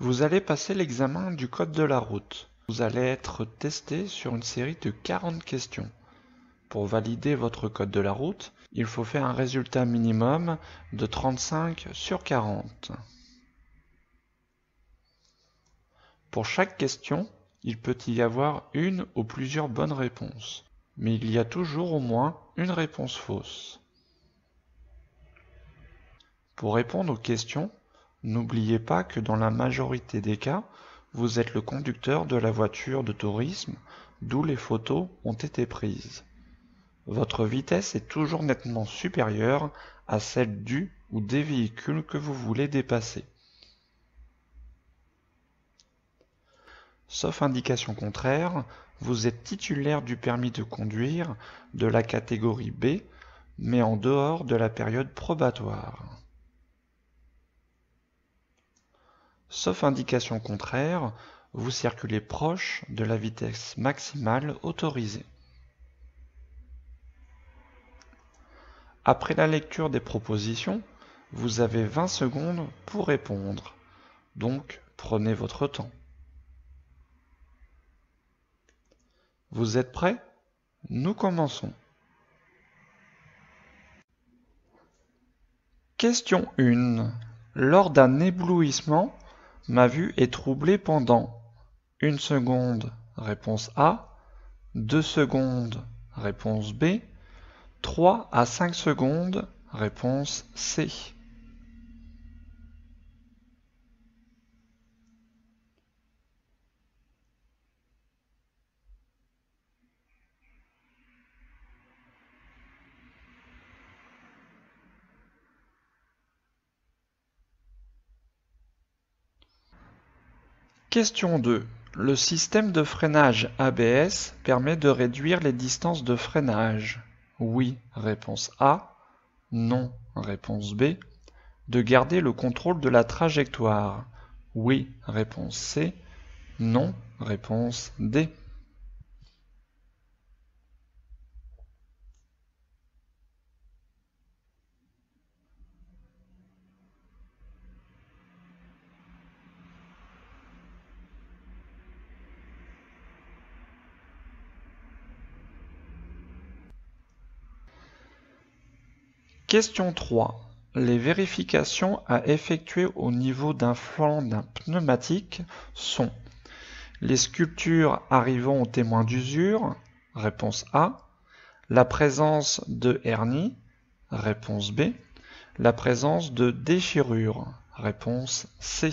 Vous allez passer l'examen du code de la route. Vous allez être testé sur une série de 40 questions. Pour valider votre code de la route, il faut faire un résultat minimum de 35 sur 40. Pour chaque question, il peut y avoir une ou plusieurs bonnes réponses, mais il y a toujours au moins une réponse fausse. Pour répondre aux questions, N'oubliez pas que dans la majorité des cas, vous êtes le conducteur de la voiture de tourisme d'où les photos ont été prises. Votre vitesse est toujours nettement supérieure à celle du ou des véhicules que vous voulez dépasser. Sauf indication contraire, vous êtes titulaire du permis de conduire de la catégorie B, mais en dehors de la période probatoire. Sauf indication contraire, vous circulez proche de la vitesse maximale autorisée. Après la lecture des propositions, vous avez 20 secondes pour répondre, donc prenez votre temps. Vous êtes prêt Nous commençons. Question 1. Lors d'un éblouissement, Ma vue est troublée pendant une seconde, réponse A, 2 secondes, réponse B, 3 à 5 secondes, réponse C. Question 2. Le système de freinage ABS permet de réduire les distances de freinage. Oui, réponse A. Non, réponse B. De garder le contrôle de la trajectoire. Oui, réponse C. Non, réponse D. Question 3. Les vérifications à effectuer au niveau d'un flanc d'un pneumatique sont les sculptures arrivant au témoin d'usure, réponse A, la présence de hernie, réponse B, la présence de déchirure, réponse C.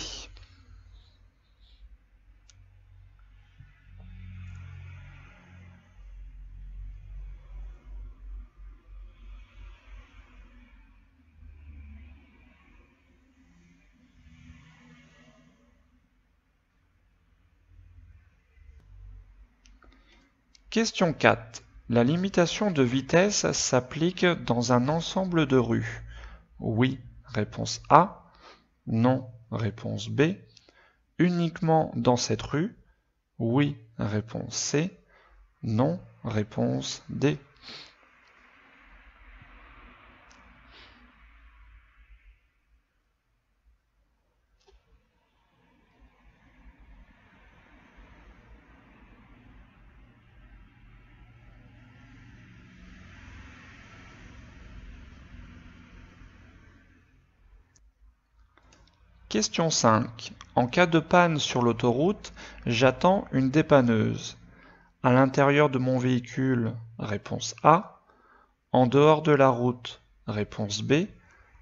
Question 4. La limitation de vitesse s'applique dans un ensemble de rues. Oui, réponse A. Non, réponse B. Uniquement dans cette rue. Oui, réponse C. Non, réponse D. Question 5. En cas de panne sur l'autoroute, j'attends une dépanneuse. À l'intérieur de mon véhicule, réponse A. En dehors de la route, réponse B.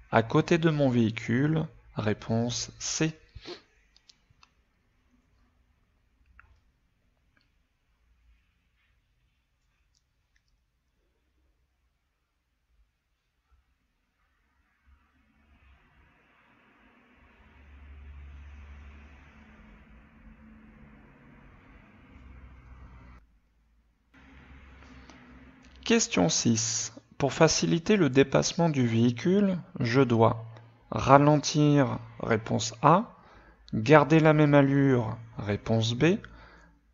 À côté de mon véhicule, réponse C. Question 6. Pour faciliter le dépassement du véhicule, je dois ralentir, réponse A, garder la même allure, réponse B,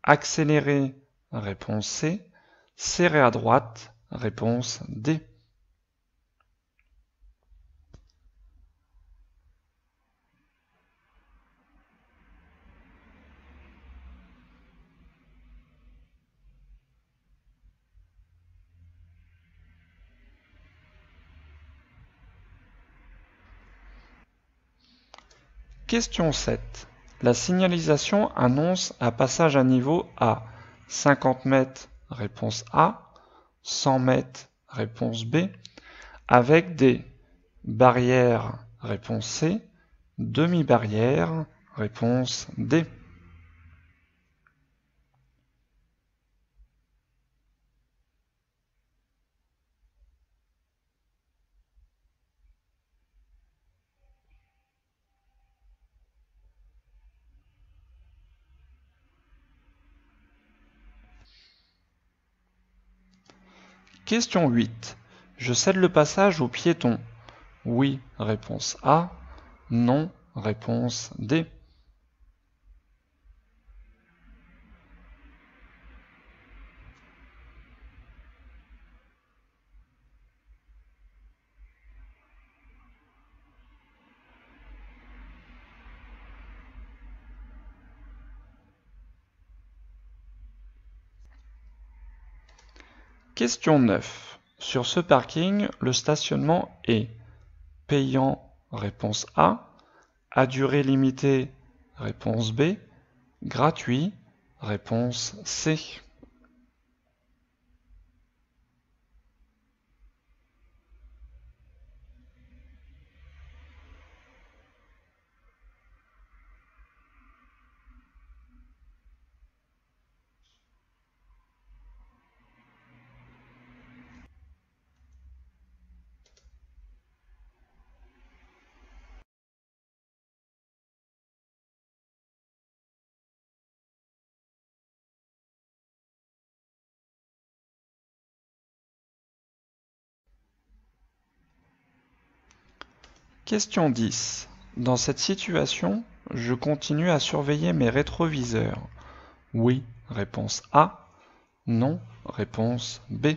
accélérer, réponse C, serrer à droite, réponse D. Question 7. La signalisation annonce un passage à niveau à 50 mètres, réponse A, 100 mètres, réponse B, avec des barrières, réponse C, demi-barrières, réponse D. Question 8. Je cède le passage aux piétons. Oui, réponse A. Non, réponse D. Question 9. Sur ce parking, le stationnement est payant, réponse A, à durée limitée, réponse B, gratuit, réponse C. Question 10. Dans cette situation, je continue à surveiller mes rétroviseurs. Oui, réponse A. Non, réponse B.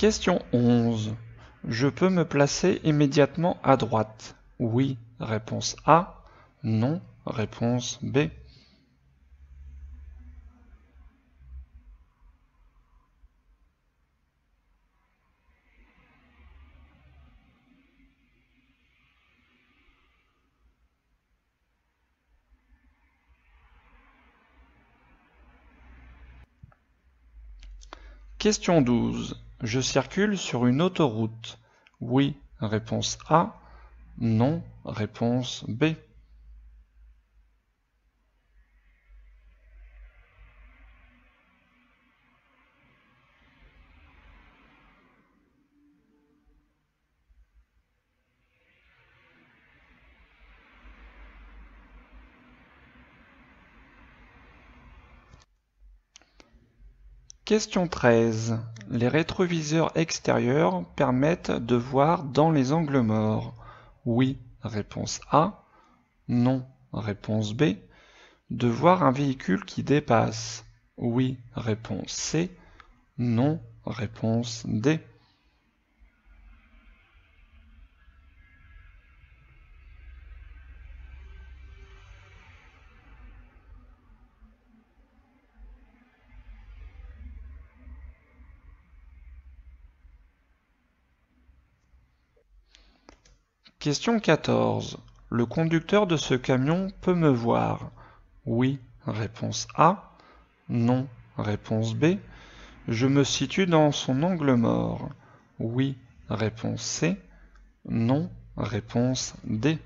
Question 11. Je peux me placer immédiatement à droite Oui, réponse A. Non, réponse B. Question 12. Je circule sur une autoroute. Oui, réponse A. Non, réponse B. Question 13. Les rétroviseurs extérieurs permettent de voir dans les angles morts. Oui, réponse A. Non, réponse B. De voir un véhicule qui dépasse. Oui, réponse C. Non, réponse D. Question 14. Le conducteur de ce camion peut me voir Oui, réponse A. Non, réponse B. Je me situe dans son angle mort. Oui, réponse C. Non, réponse D.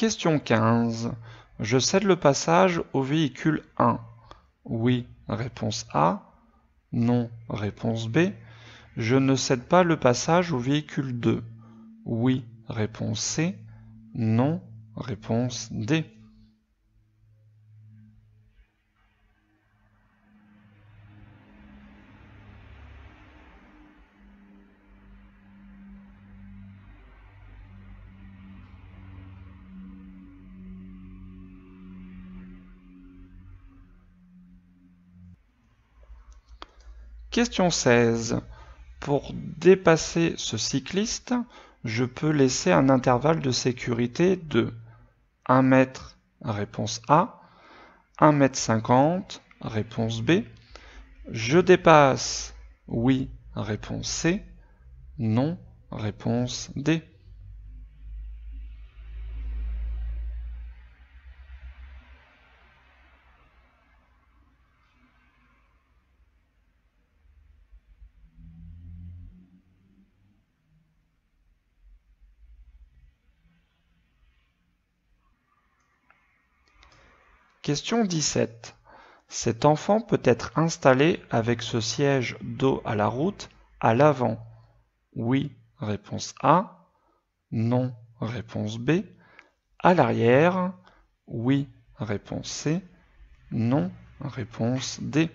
Question 15. Je cède le passage au véhicule 1. Oui, réponse A. Non, réponse B. Je ne cède pas le passage au véhicule 2. Oui, réponse C. Non, réponse D. Question 16. Pour dépasser ce cycliste, je peux laisser un intervalle de sécurité de 1 mètre, réponse A, 1 mètre 50, réponse B. Je dépasse, oui, réponse C, non, réponse D. Question 17. Cet enfant peut être installé avec ce siège dos à la route à l'avant. Oui, réponse A. Non, réponse B. À l'arrière. Oui, réponse C. Non, réponse D.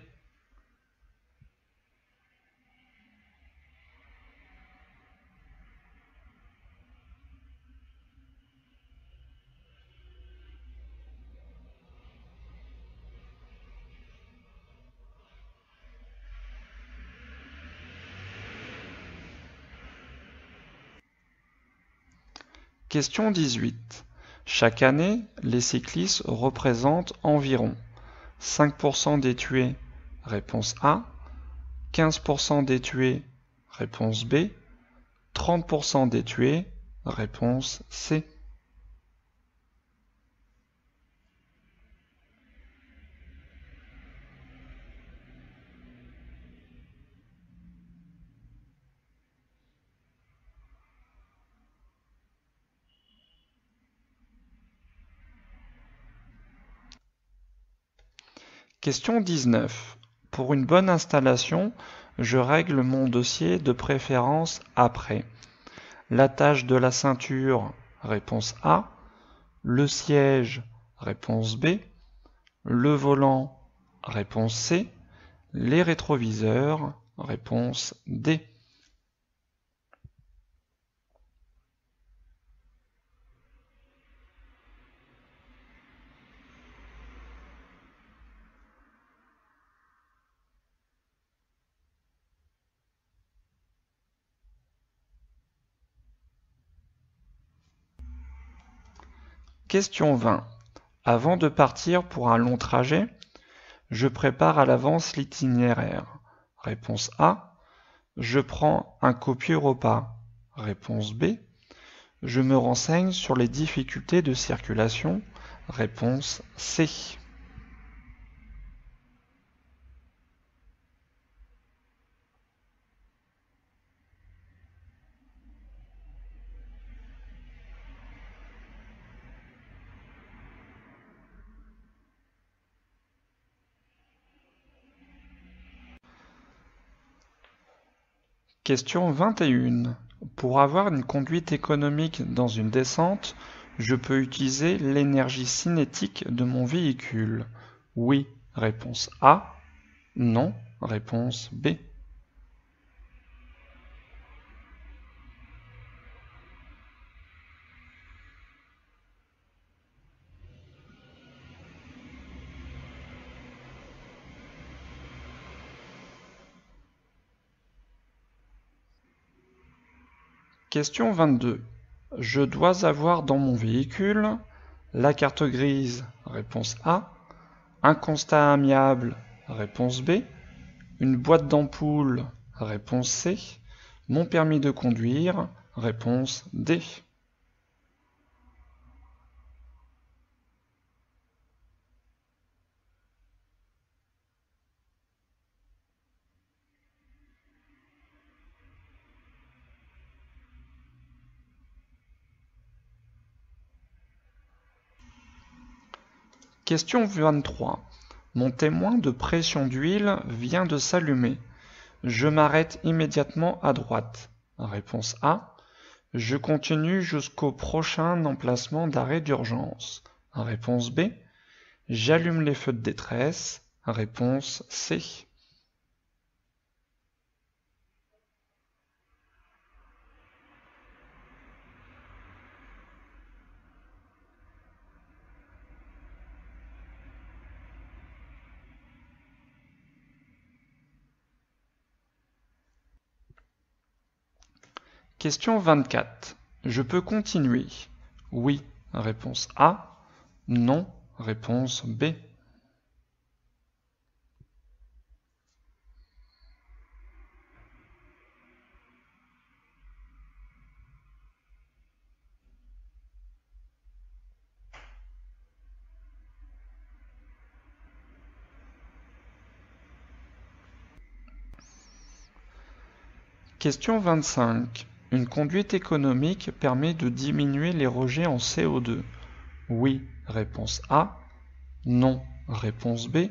Question 18. Chaque année, les cyclistes représentent environ 5% des tués, réponse A, 15% des tués, réponse B, 30% des tués, réponse C. Question 19. Pour une bonne installation, je règle mon dossier de préférence après. L'attache de la ceinture, réponse A. Le siège, réponse B. Le volant, réponse C. Les rétroviseurs, réponse D. Question 20. Avant de partir pour un long trajet, je prépare à l'avance l'itinéraire. Réponse A. Je prends un copieux repas. Réponse B. Je me renseigne sur les difficultés de circulation. Réponse C. Question 21. Pour avoir une conduite économique dans une descente, je peux utiliser l'énergie cinétique de mon véhicule Oui, réponse A. Non, réponse B. Question 22. Je dois avoir dans mon véhicule la carte grise, réponse A, un constat amiable, réponse B, une boîte d'ampoule, réponse C, mon permis de conduire, réponse D. Question 23. Mon témoin de pression d'huile vient de s'allumer. Je m'arrête immédiatement à droite. Réponse A. Je continue jusqu'au prochain emplacement d'arrêt d'urgence. Réponse B. J'allume les feux de détresse. Réponse C. Question 24. Je peux continuer Oui, réponse A. Non, réponse B. Question 25. Une conduite économique permet de diminuer les rejets en CO2. Oui, réponse A. Non, réponse B.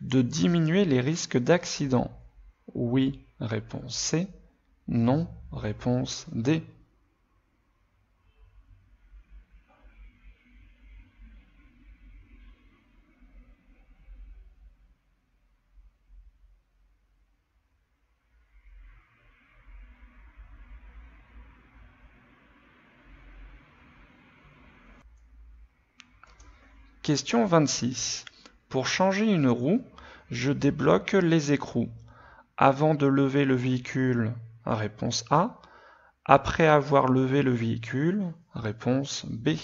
De diminuer les risques d'accident. Oui, réponse C. Non, réponse D. Question 26. Pour changer une roue, je débloque les écrous. Avant de lever le véhicule, réponse A. Après avoir levé le véhicule, réponse B.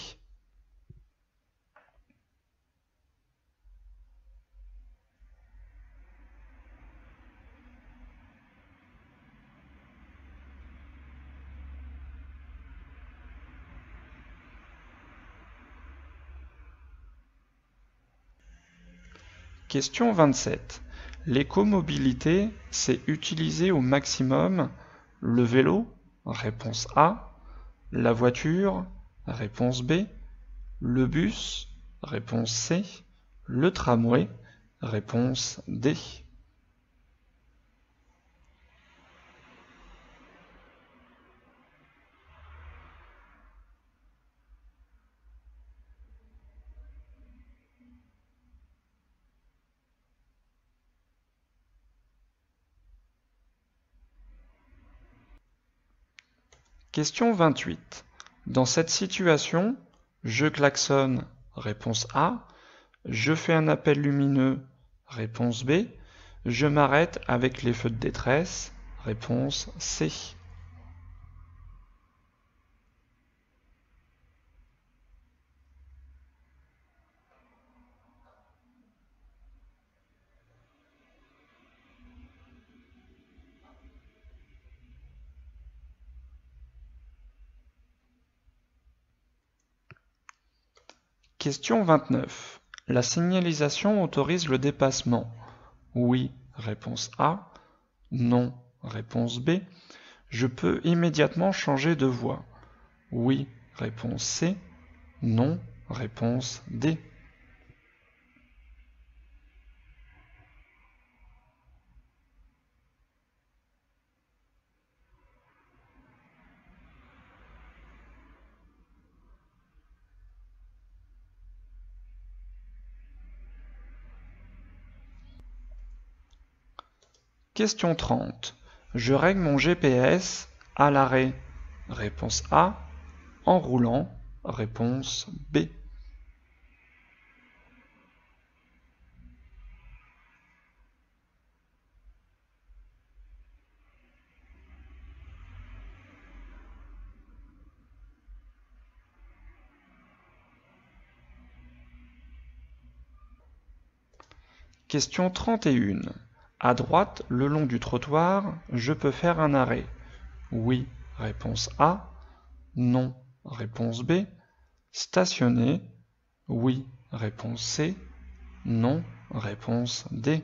Question 27. L'écomobilité, c'est utiliser au maximum le vélo, réponse A, la voiture, réponse B, le bus, réponse C, le tramway, réponse D. Question 28. Dans cette situation, je klaxonne, réponse A. Je fais un appel lumineux, réponse B. Je m'arrête avec les feux de détresse, réponse C. Question 29. La signalisation autorise le dépassement. Oui, réponse A. Non, réponse B. Je peux immédiatement changer de voie. Oui, réponse C. Non, réponse D. Question 30. Je règle mon GPS à l'arrêt. Réponse A. En roulant. Réponse B. Question 31. À droite, le long du trottoir, je peux faire un arrêt. Oui, réponse A. Non, réponse B. Stationner. Oui, réponse C. Non, réponse D.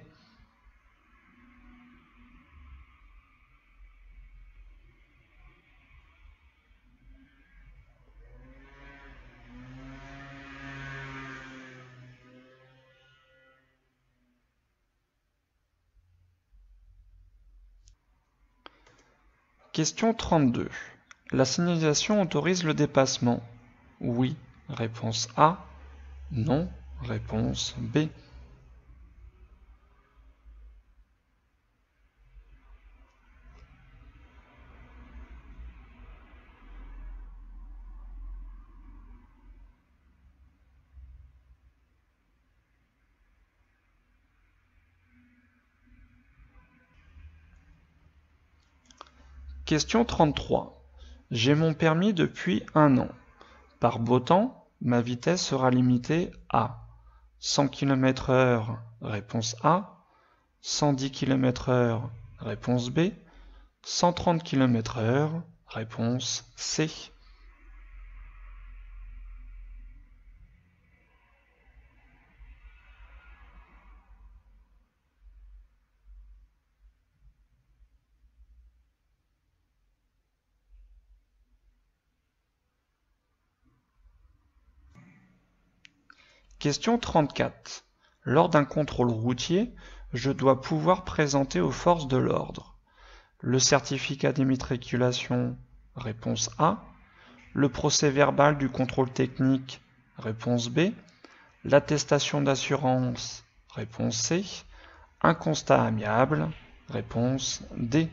Question 32. La signalisation autorise le dépassement Oui, réponse A. Non, réponse B. Question 33. J'ai mon permis depuis un an. Par beau temps, ma vitesse sera limitée à 100 km h réponse A, 110 km h réponse B, 130 km h réponse C. Question 34. Lors d'un contrôle routier, je dois pouvoir présenter aux forces de l'ordre le certificat d'immatriculation, réponse A, le procès verbal du contrôle technique, réponse B, l'attestation d'assurance, réponse C, un constat amiable, réponse D.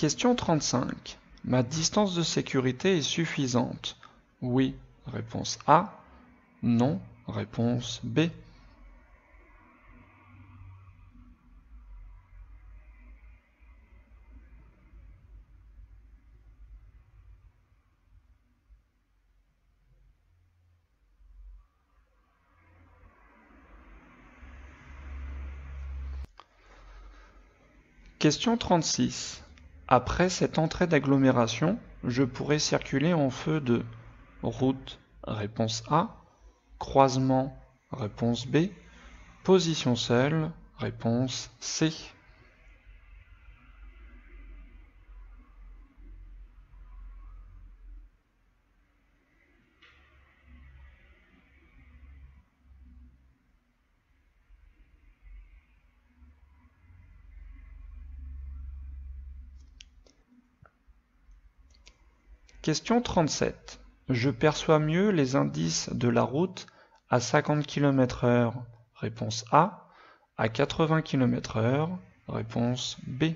Question 35. Ma distance de sécurité est suffisante Oui, réponse A. Non, réponse B. Question 36. Après cette entrée d'agglomération, je pourrais circuler en feu de route, réponse A, croisement, réponse B, position seule, réponse C. Question 37. Je perçois mieux les indices de la route à 50 km h Réponse A. À 80 km h Réponse B.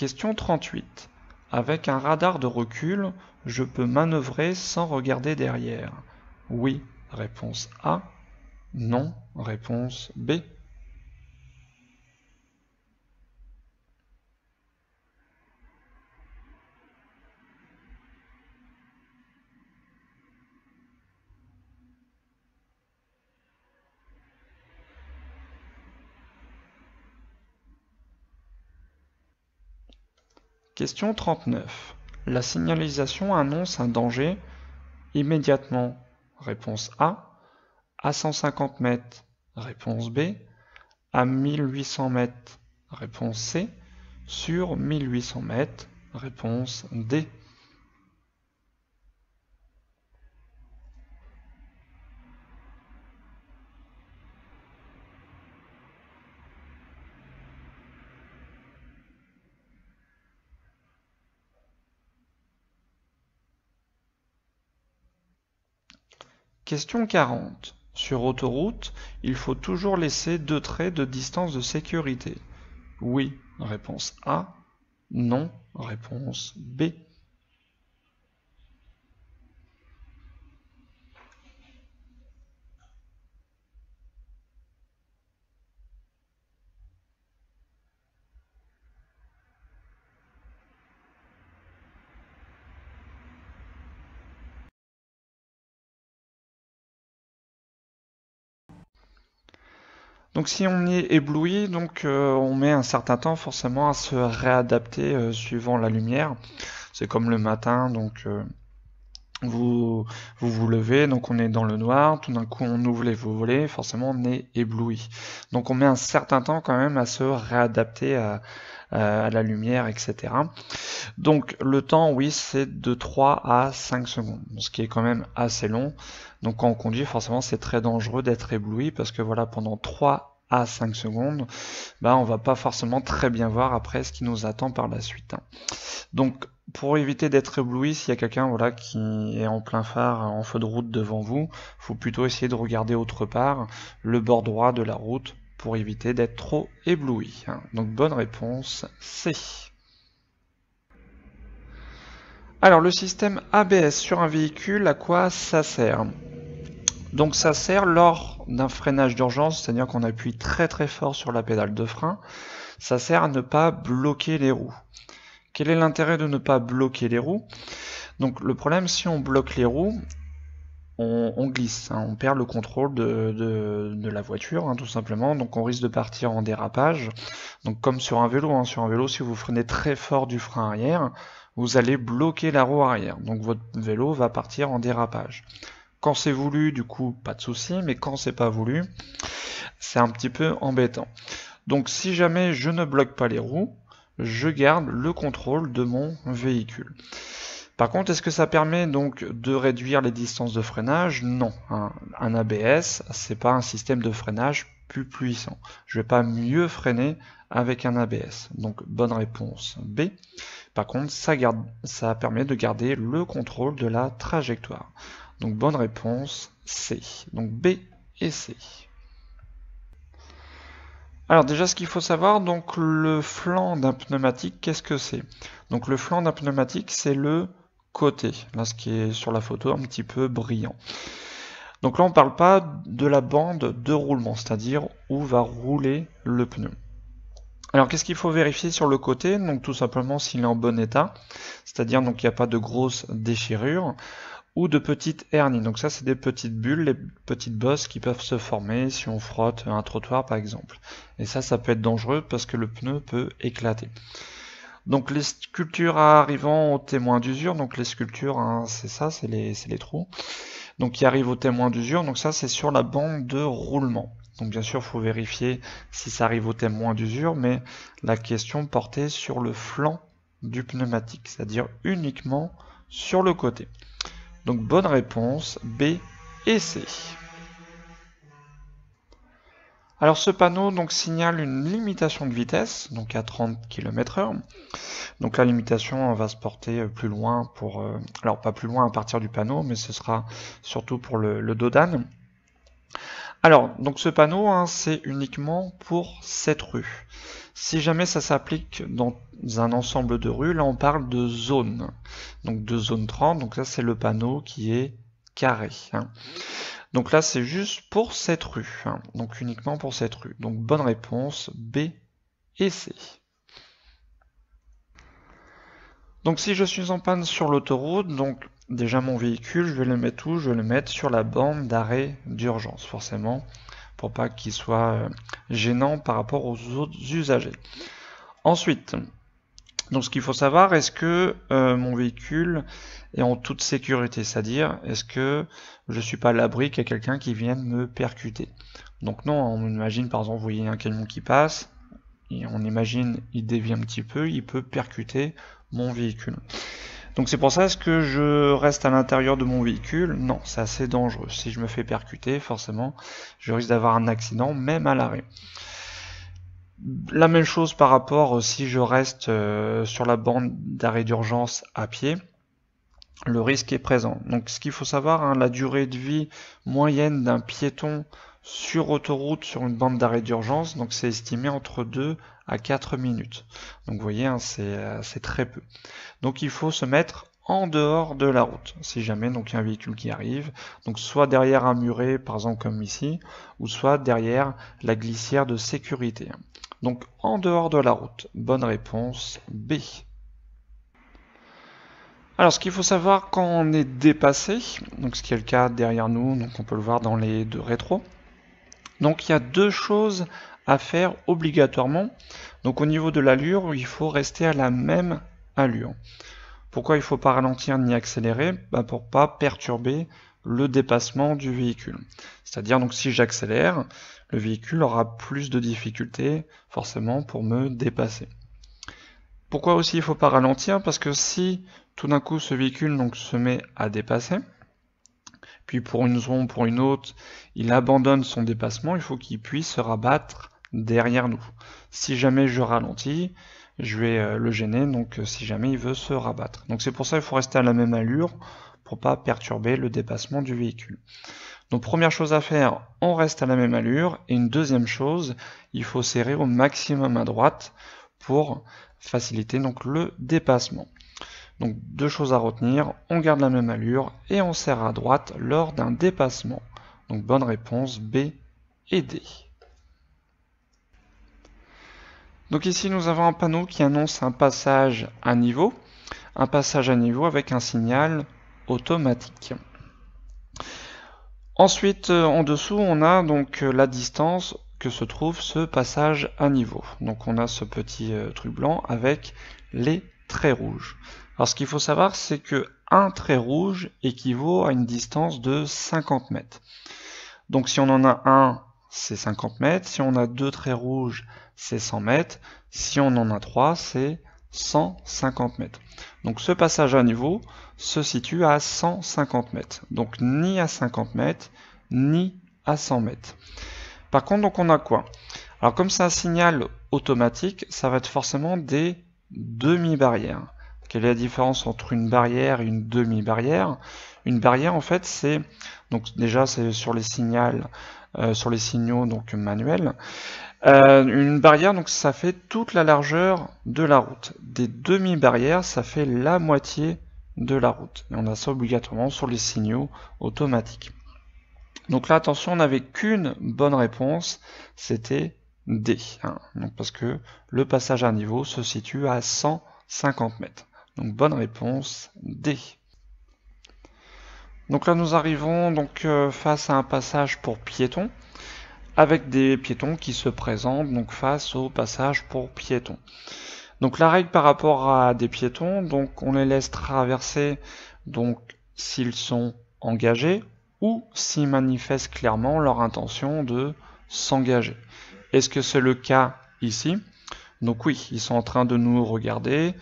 Question 38. Avec un radar de recul, je peux manœuvrer sans regarder derrière. Oui, réponse A. Non, réponse B. Question 39. La signalisation annonce un danger immédiatement. Réponse A. À 150 mètres. Réponse B. À 1800 mètres. Réponse C. Sur 1800 mètres. Réponse D. Question 40. Sur autoroute, il faut toujours laisser deux traits de distance de sécurité. Oui, réponse A. Non, réponse B. Donc si on est ébloui, donc euh, on met un certain temps forcément à se réadapter euh, suivant la lumière. C'est comme le matin, donc euh, vous, vous, vous levez, donc on est dans le noir, tout d'un coup on ouvre les volets, forcément on est ébloui. Donc on met un certain temps quand même à se réadapter à, la lumière, etc. Donc le temps, oui, c'est de 3 à 5 secondes, ce qui est quand même assez long. Donc quand on conduit, forcément c'est très dangereux d'être ébloui parce que voilà, pendant 3 à 5 secondes, bah on va pas forcément très bien voir après ce qui nous attend par la suite. Hein. Donc pour éviter d'être ébloui, s'il y a quelqu'un voilà, qui est en plein phare, en feu de route devant vous, faut plutôt essayer de regarder autre part, le bord droit de la route, pour éviter d'être trop ébloui. Donc bonne réponse C. Alors le système ABS sur un véhicule, à quoi ça sert donc ça sert lors d'un freinage d'urgence, c'est-à-dire qu'on appuie très très fort sur la pédale de frein, ça sert à ne pas bloquer les roues. Quel est l'intérêt de ne pas bloquer les roues Donc le problème, si on bloque les roues, on, glisse, hein, on perd le contrôle de, la voiture, hein, tout simplement. Donc on risque de partir en dérapage. Donc comme sur un vélo, hein, sur un vélo, si vous freinez très fort du frein arrière, vous allez bloquer la roue arrière. Donc votre vélo va partir en dérapage. Quand c'est voulu, du coup, pas de souci, mais quand c'est pas voulu, c'est un petit peu embêtant. Donc si jamais je ne bloque pas les roues, je garde le contrôle de mon véhicule. Par contre, est-ce que ça permet donc de réduire les distances de freinage Non. Un, ABS, c'est pas un système de freinage plus puissant. Je vais pas mieux freiner avec un ABS. Donc bonne réponse B. Par contre, ça, ça permet de garder le contrôle de la trajectoire. Donc bonne réponse C. Donc B et C. Alors déjà ce qu'il faut savoir, donc le flanc d'un pneumatique, qu'est-ce que c'est Donc le flanc d'un pneumatique, c'est le côté, là ce qui est sur la photo un petit peu brillant. Donc là on ne parle pas de la bande de roulement, c'est-à-dire où va rouler le pneu. Alors qu'est-ce qu'il faut vérifier sur le côté Donc tout simplement s'il est en bon état, c'est-à-dire donc il n'y a pas de grosses déchirures ou de petites hernies. Donc ça, c'est des petites bulles, les petites bosses qui peuvent se former si on frotte un trottoir par exemple. Et ça, ça peut être dangereux parce que le pneu peut éclater. Donc les sculptures arrivant au témoin d'usure, donc les sculptures, hein, c'est ça, c'est les, les, trous, donc qui arrivent au témoin d'usure, donc ça c'est sur la bande de roulement. Donc bien sûr, il faut vérifier si ça arrive au témoin d'usure, mais la question portait sur le flanc du pneumatique, c'est-à-dire uniquement sur le côté. Donc bonne réponse B et C. Alors ce panneau donc, signale une limitation de vitesse, donc à 30 km h Donc la limitation euh, va se porter euh, plus loin pour... Euh, alors pas plus loin à partir du panneau, mais ce sera surtout pour le, le Dodan. Alors, donc ce panneau, hein, c'est uniquement pour cette rue. Si jamais ça s'applique dans un ensemble de rues, là on parle de zone. Donc de zone 30, donc ça c'est le panneau qui est carré. Hein. Donc là c'est juste pour cette rue. Hein. Donc uniquement pour cette rue. Donc bonne réponse B et C. Donc si je suis en panne sur l'autoroute, donc déjà mon véhicule, je vais le mettre où Je vais le mettre sur la bande d'arrêt d'urgence, forcément, pour pas qu'il soit euh, gênant par rapport aux autres usagers. Ensuite, donc ce qu'il faut savoir, est-ce que euh, mon véhicule est en toute sécurité C'est-à-dire, est-ce que je suis pas à l'abri qu'il y a quelqu'un qui vienne me percuter Donc non, hein, on imagine par exemple, vous voyez un camion qui passe, et on imagine il dévie un petit peu, il peut percuter mon véhicule. Donc c'est pour ça, est-ce que je reste à l'intérieur de mon véhicule Non, c'est assez dangereux. Si je me fais percuter, forcément, je risque d'avoir un accident, même à l'arrêt. La même chose par rapport euh, si je reste euh, sur la bande d'arrêt d'urgence à pied, le risque est présent. Donc ce qu'il faut savoir, hein, la durée de vie moyenne d'un piéton sur autoroute sur une bande d'arrêt d'urgence, donc c'est estimé entre 2 à 4 minutes. Donc vous voyez, hein, euh, c'est très peu. Donc il faut se mettre en dehors de la route, si jamais donc il y a un véhicule qui arrive, donc soit derrière un muret, par exemple comme ici, ou soit derrière la glissière de sécurité. Donc en dehors de la route, bonne réponse B. Alors, ce qu'il faut savoir quand on est dépassé, donc ce qui est le cas derrière nous, donc on peut le voir dans les deux rétros, donc il y a deux choses à faire obligatoirement. Donc au niveau de l'allure, il faut rester à la même allure. Pourquoi il ne faut pas ralentir ni accélérer bah Pour pas perturber le dépassement du véhicule. C'est-à-dire donc si j'accélère, le véhicule aura plus de difficultés forcément pour me dépasser. Pourquoi aussi il ne faut pas ralentir Parce que si tout d'un coup ce véhicule donc, se met à dépasser, puis pour une zone, pour une autre, il abandonne son dépassement, il faut qu'il puisse se rabattre derrière nous. Si jamais je ralentis, je vais euh, le gêner, donc euh, si jamais il veut se rabattre. Donc c'est pour ça qu'il faut rester à la même allure pour pas perturber le dépassement du véhicule. Donc première chose à faire, on reste à la même allure. Et une deuxième chose, il faut serrer au maximum à droite pour faciliter donc le dépassement. Donc deux choses à retenir, on garde la même allure et on serre à droite lors d'un dépassement. Donc bonne réponse B et D. Donc ici nous avons un panneau qui annonce un passage à niveau, un passage à niveau avec un signal automatique. Ensuite euh, en dessous on a donc euh, la distance que se trouve ce passage à niveau. Donc on a ce petit euh, truc blanc avec les traits rouges. Alors ce qu'il faut savoir, c'est que un trait rouge équivaut à une distance de 50 mètres. Donc si on en a un, c'est 50 mètres. Si on a deux traits rouges, c'est 100 mètres. Si on en a trois, c'est 150 mètres. Donc ce passage à niveau se situe à 150 mètres. Donc ni à 50 mètres, ni à 100 mètres. Par contre, donc on a quoi Alors comme c'est un signal automatique, ça va être forcément des demi-barrières. Quelle est la différence entre une barrière et une demi-barrière Une barrière, en fait, c'est donc déjà c'est sur les signaux, euh, sur les signaux donc manuels. Euh, une barrière, donc ça fait toute la largeur de la route. Des demi-barrières, ça fait la moitié de la route. Et on a ça obligatoirement sur les signaux automatiques. Donc là, attention, on n'avait qu'une bonne réponse, c'était D. Hein. parce que le passage à niveau se situe à 150 mètres. Donc bonne réponse D. Donc là nous arrivons donc euh, face à un passage pour piétons avec des piétons qui se présentent donc face au passage pour piétons. Donc la règle par rapport à des piétons, donc on les laisse traverser donc s'ils sont engagés ou s'ils manifestent clairement leur intention de s'engager. Est-ce que c'est le cas ici Donc oui, ils sont en train de nous regarder,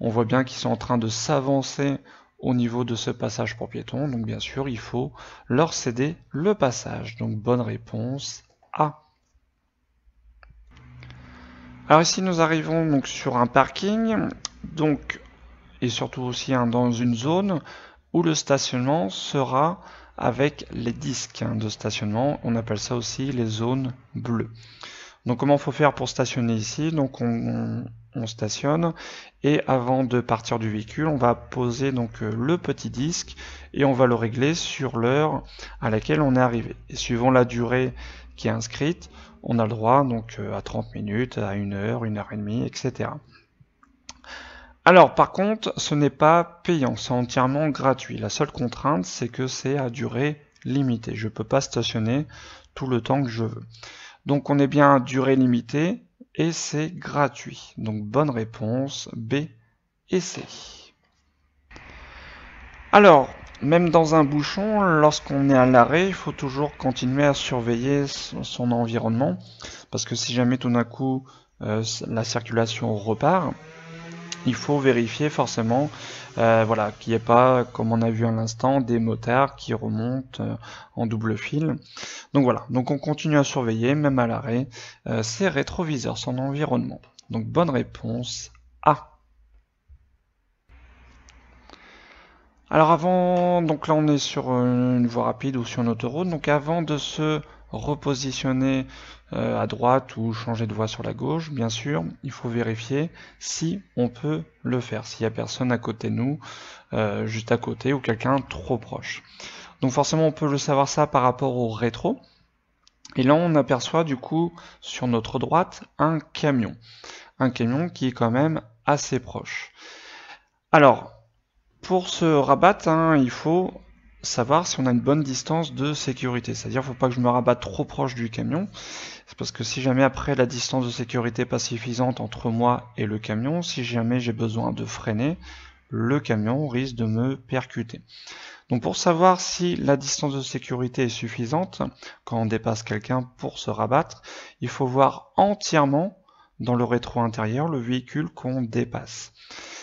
on voit bien qu'ils sont en train de s'avancer au niveau de ce passage pour piétons. Donc bien sûr, il faut leur céder le passage. Donc bonne réponse A. Alors ici, nous arrivons donc sur un parking, donc et surtout aussi dans une zone où le stationnement sera avec les disques de stationnement. On appelle ça aussi les zones bleues. Donc comment faut faire pour stationner ici Donc on on stationne et avant de partir du véhicule on va poser donc euh, le petit disque et on va le régler sur l'heure à laquelle on est arrivé et suivant la durée qui est inscrite on a le droit donc euh, à 30 minutes à une heure une heure et demie etc alors par contre ce n'est pas payant c'est entièrement gratuit la seule contrainte c'est que c'est à durée limitée je peux pas stationner tout le temps que je veux donc on est bien à durée limitée et c'est gratuit. Donc bonne réponse B et C. Alors, même dans un bouchon, lorsqu'on est à l'arrêt, il faut toujours continuer à surveiller son environnement, parce que si jamais tout d'un coup euh, la circulation repart, il faut vérifier forcément euh, voilà, qu'il n'y ait pas, comme on a vu à l'instant, des motards qui remontent euh, en double fil. Donc voilà, donc on continue à surveiller, même à l'arrêt, ses euh, rétroviseurs, son environnement. Donc bonne réponse A. Alors avant, donc là on est sur une voie rapide ou sur une autoroute, donc avant de se repositionner euh, à droite ou changer de voie sur la gauche, bien sûr, il faut vérifier si on peut le faire, s'il n'y a personne à côté de nous, euh, juste à côté, ou quelqu'un trop proche. Donc forcément, on peut le savoir ça par rapport au rétro. Et là, on aperçoit du coup sur notre droite un camion. Un camion qui est quand même assez proche. Alors, pour se rabattre, hein, il faut savoir si on a une bonne distance de sécurité. C'est-à-dire, il ne faut pas que je me rabatte trop proche du camion c'est parce que si jamais après la distance de sécurité pas suffisante entre moi et le camion, si jamais j'ai besoin de freiner, le camion risque de me percuter. Donc pour savoir si la distance de sécurité est suffisante quand on dépasse quelqu'un pour se rabattre, il faut voir entièrement dans le rétro intérieur le véhicule qu'on dépasse.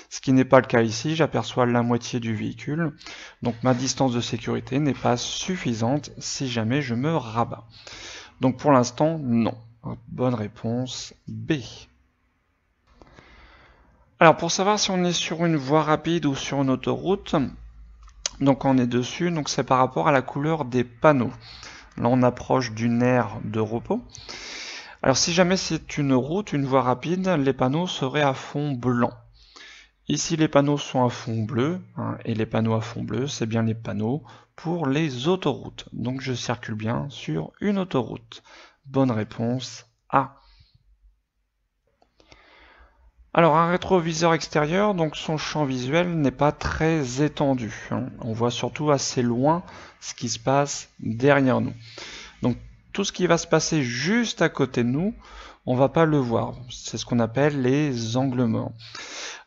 Ce qui n'est pas le cas ici, j'aperçois la moitié du véhicule, donc ma distance de sécurité n'est pas suffisante si jamais je me rabats. Donc pour l'instant, non. Bonne réponse B. Alors pour savoir si on est sur une voie rapide ou sur une autoroute, donc on est dessus, donc c'est par rapport à la couleur des panneaux. Là on approche d'une aire de repos. Alors si jamais c'est une route, une voie rapide, les panneaux seraient à fond blanc. Ici, les panneaux sont à fond bleu, hein, et les panneaux à fond bleu, c'est bien les panneaux pour les autoroutes. Donc je circule bien sur une autoroute. Bonne réponse A. Alors un rétroviseur extérieur, donc son champ visuel n'est pas très étendu. Hein. On voit surtout assez loin ce qui se passe derrière nous. Donc tout ce qui va se passer juste à côté de nous, on va pas le voir. C'est ce qu'on appelle les angles morts.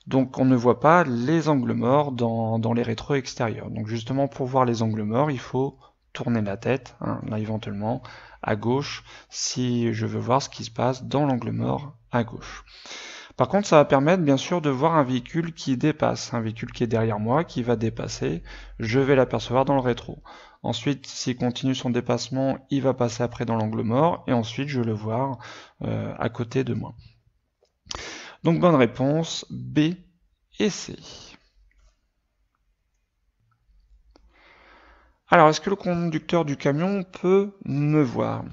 Donc on ne voit pas les angles morts dans, les rétros extérieurs. Donc justement pour voir les angles morts, il faut tourner la tête, hein, là éventuellement, à gauche, si je veux voir ce qui se passe dans l'angle mort à gauche. Par contre, ça va permettre bien sûr de voir un véhicule qui dépasse, un véhicule qui est derrière moi, qui va dépasser, je vais l'apercevoir dans le rétro. Ensuite, s'il continue son dépassement, il va passer après dans l'angle mort, et ensuite je vais le voir euh, à côté de moi. Donc bonne réponse B et C. Alors, est-ce que le conducteur du camion peut me voir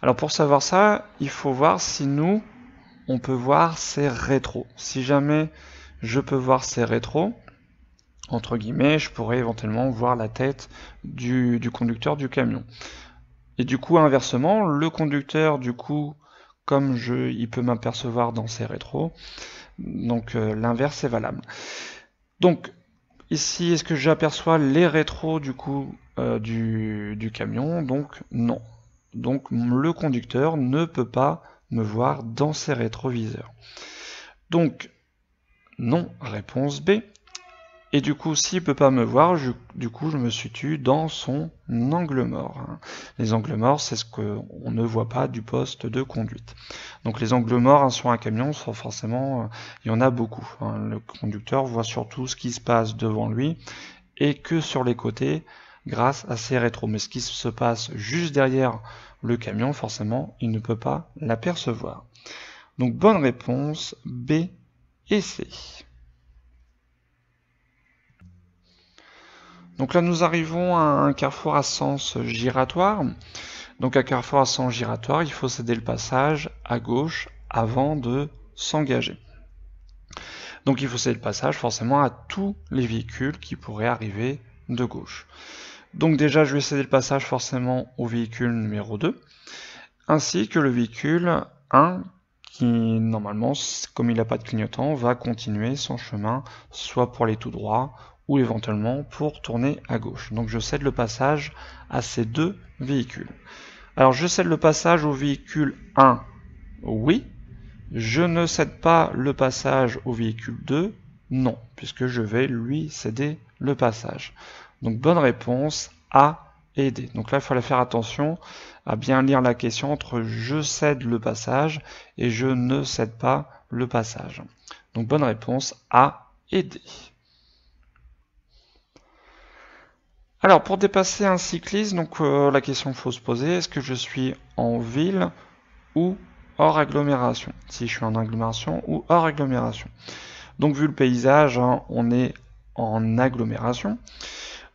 Alors, pour savoir ça, il faut voir si nous, on peut voir ses rétros. Si jamais je peux voir ses rétros, entre guillemets, je pourrais éventuellement voir la tête du, du conducteur du camion. Et du coup, inversement, le conducteur, du coup, comme je, il peut m'apercevoir dans ses rétros. Donc euh, l'inverse est valable. Donc ici, est-ce que j'aperçois les rétros du coup euh, du, camion Donc non. Donc le conducteur ne peut pas me voir dans ses rétroviseurs. Donc non, réponse B. Et du coup, s'il peut pas me voir, je, du coup, je me situe dans son angle mort. Les angles morts, c'est ce qu'on ne voit pas du poste de conduite. Donc les angles morts hein, sur un camion, sont forcément, euh, il y en a beaucoup. Hein. Le conducteur voit surtout ce qui se passe devant lui et que sur les côtés grâce à ses rétros. Mais ce qui se passe juste derrière le camion, forcément, il ne peut pas l'apercevoir. Donc bonne réponse B et C. Donc là, nous arrivons à un carrefour à sens giratoire. Donc à carrefour à sens giratoire, il faut céder le passage à gauche avant de s'engager. Donc il faut céder le passage forcément à tous les véhicules qui pourraient arriver de gauche. Donc déjà, je vais céder le passage forcément au véhicule numéro 2, ainsi que le véhicule 1 qui normalement, comme il n'a pas de clignotant, va continuer son chemin soit pour aller tout droit ou éventuellement pour tourner à gauche. Donc je cède le passage à ces deux véhicules. Alors je cède le passage au véhicule 1, oui. Je ne cède pas le passage au véhicule 2, non, puisque je vais lui céder le passage. Donc bonne réponse A et D. Donc là, il fallait faire attention à bien lire la question entre je cède le passage et je ne cède pas le passage. Donc bonne réponse A et D. Alors pour dépasser un cycliste, donc euh, la question qu'il faut se poser, est-ce que je suis en ville ou hors agglomération Si je suis en agglomération ou hors agglomération. Donc vu le paysage, hein, on est en agglomération.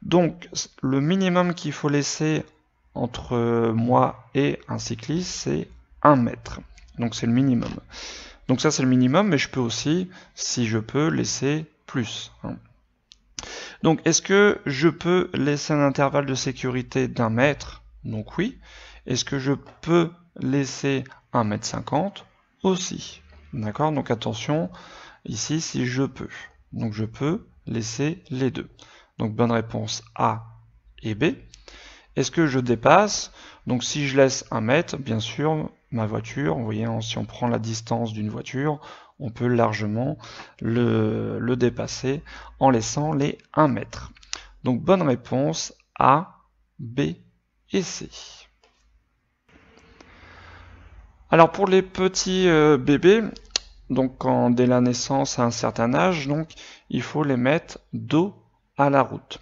Donc le minimum qu'il faut laisser entre euh, moi et un cycliste, c'est 1 mètre. Donc c'est le minimum. Donc ça c'est le minimum, mais je peux aussi, si je peux, laisser plus. Hein. Donc, est-ce que je peux laisser un intervalle de sécurité d'un mètre Donc oui. Est-ce que je peux laisser un mètre cinquante aussi D'accord Donc attention, ici, si je peux. Donc je peux laisser les deux. Donc bonne réponse A et B. Est-ce que je dépasse Donc si je laisse un mètre, bien sûr, ma voiture, vous voyez, hein, si on prend la distance d'une voiture, on peut largement le, dépasser en laissant les 1 mètre. Donc bonne réponse A, B et C. Alors pour les petits euh, bébés, donc dès la naissance à un certain âge, donc il faut les mettre dos à la route.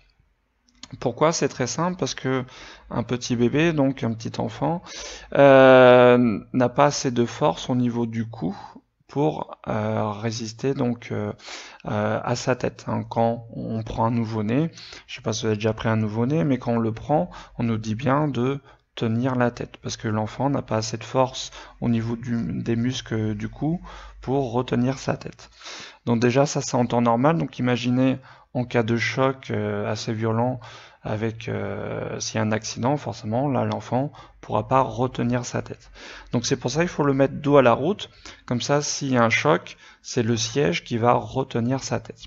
Pourquoi C'est très simple parce que un petit bébé, donc un petit enfant, euh, n'a pas assez de force au niveau du cou pour euh, résister donc euh, euh, à sa tête. Hein. Quand on prend un nouveau-né, je ne sais pas si vous avez déjà pris un nouveau-né, mais quand on le prend, on nous dit bien de tenir la tête parce que l'enfant n'a pas assez de force au niveau des muscles du cou pour retenir sa tête. Donc déjà ça c'est en temps normal, donc imaginez en cas de choc assez violent avec euh, s'il y a un accident, forcément, là l'enfant pourra pas retenir sa tête. Donc c'est pour ça qu'il faut le mettre dos à la route, comme ça s'il y a un choc, c'est le siège qui va retenir sa tête.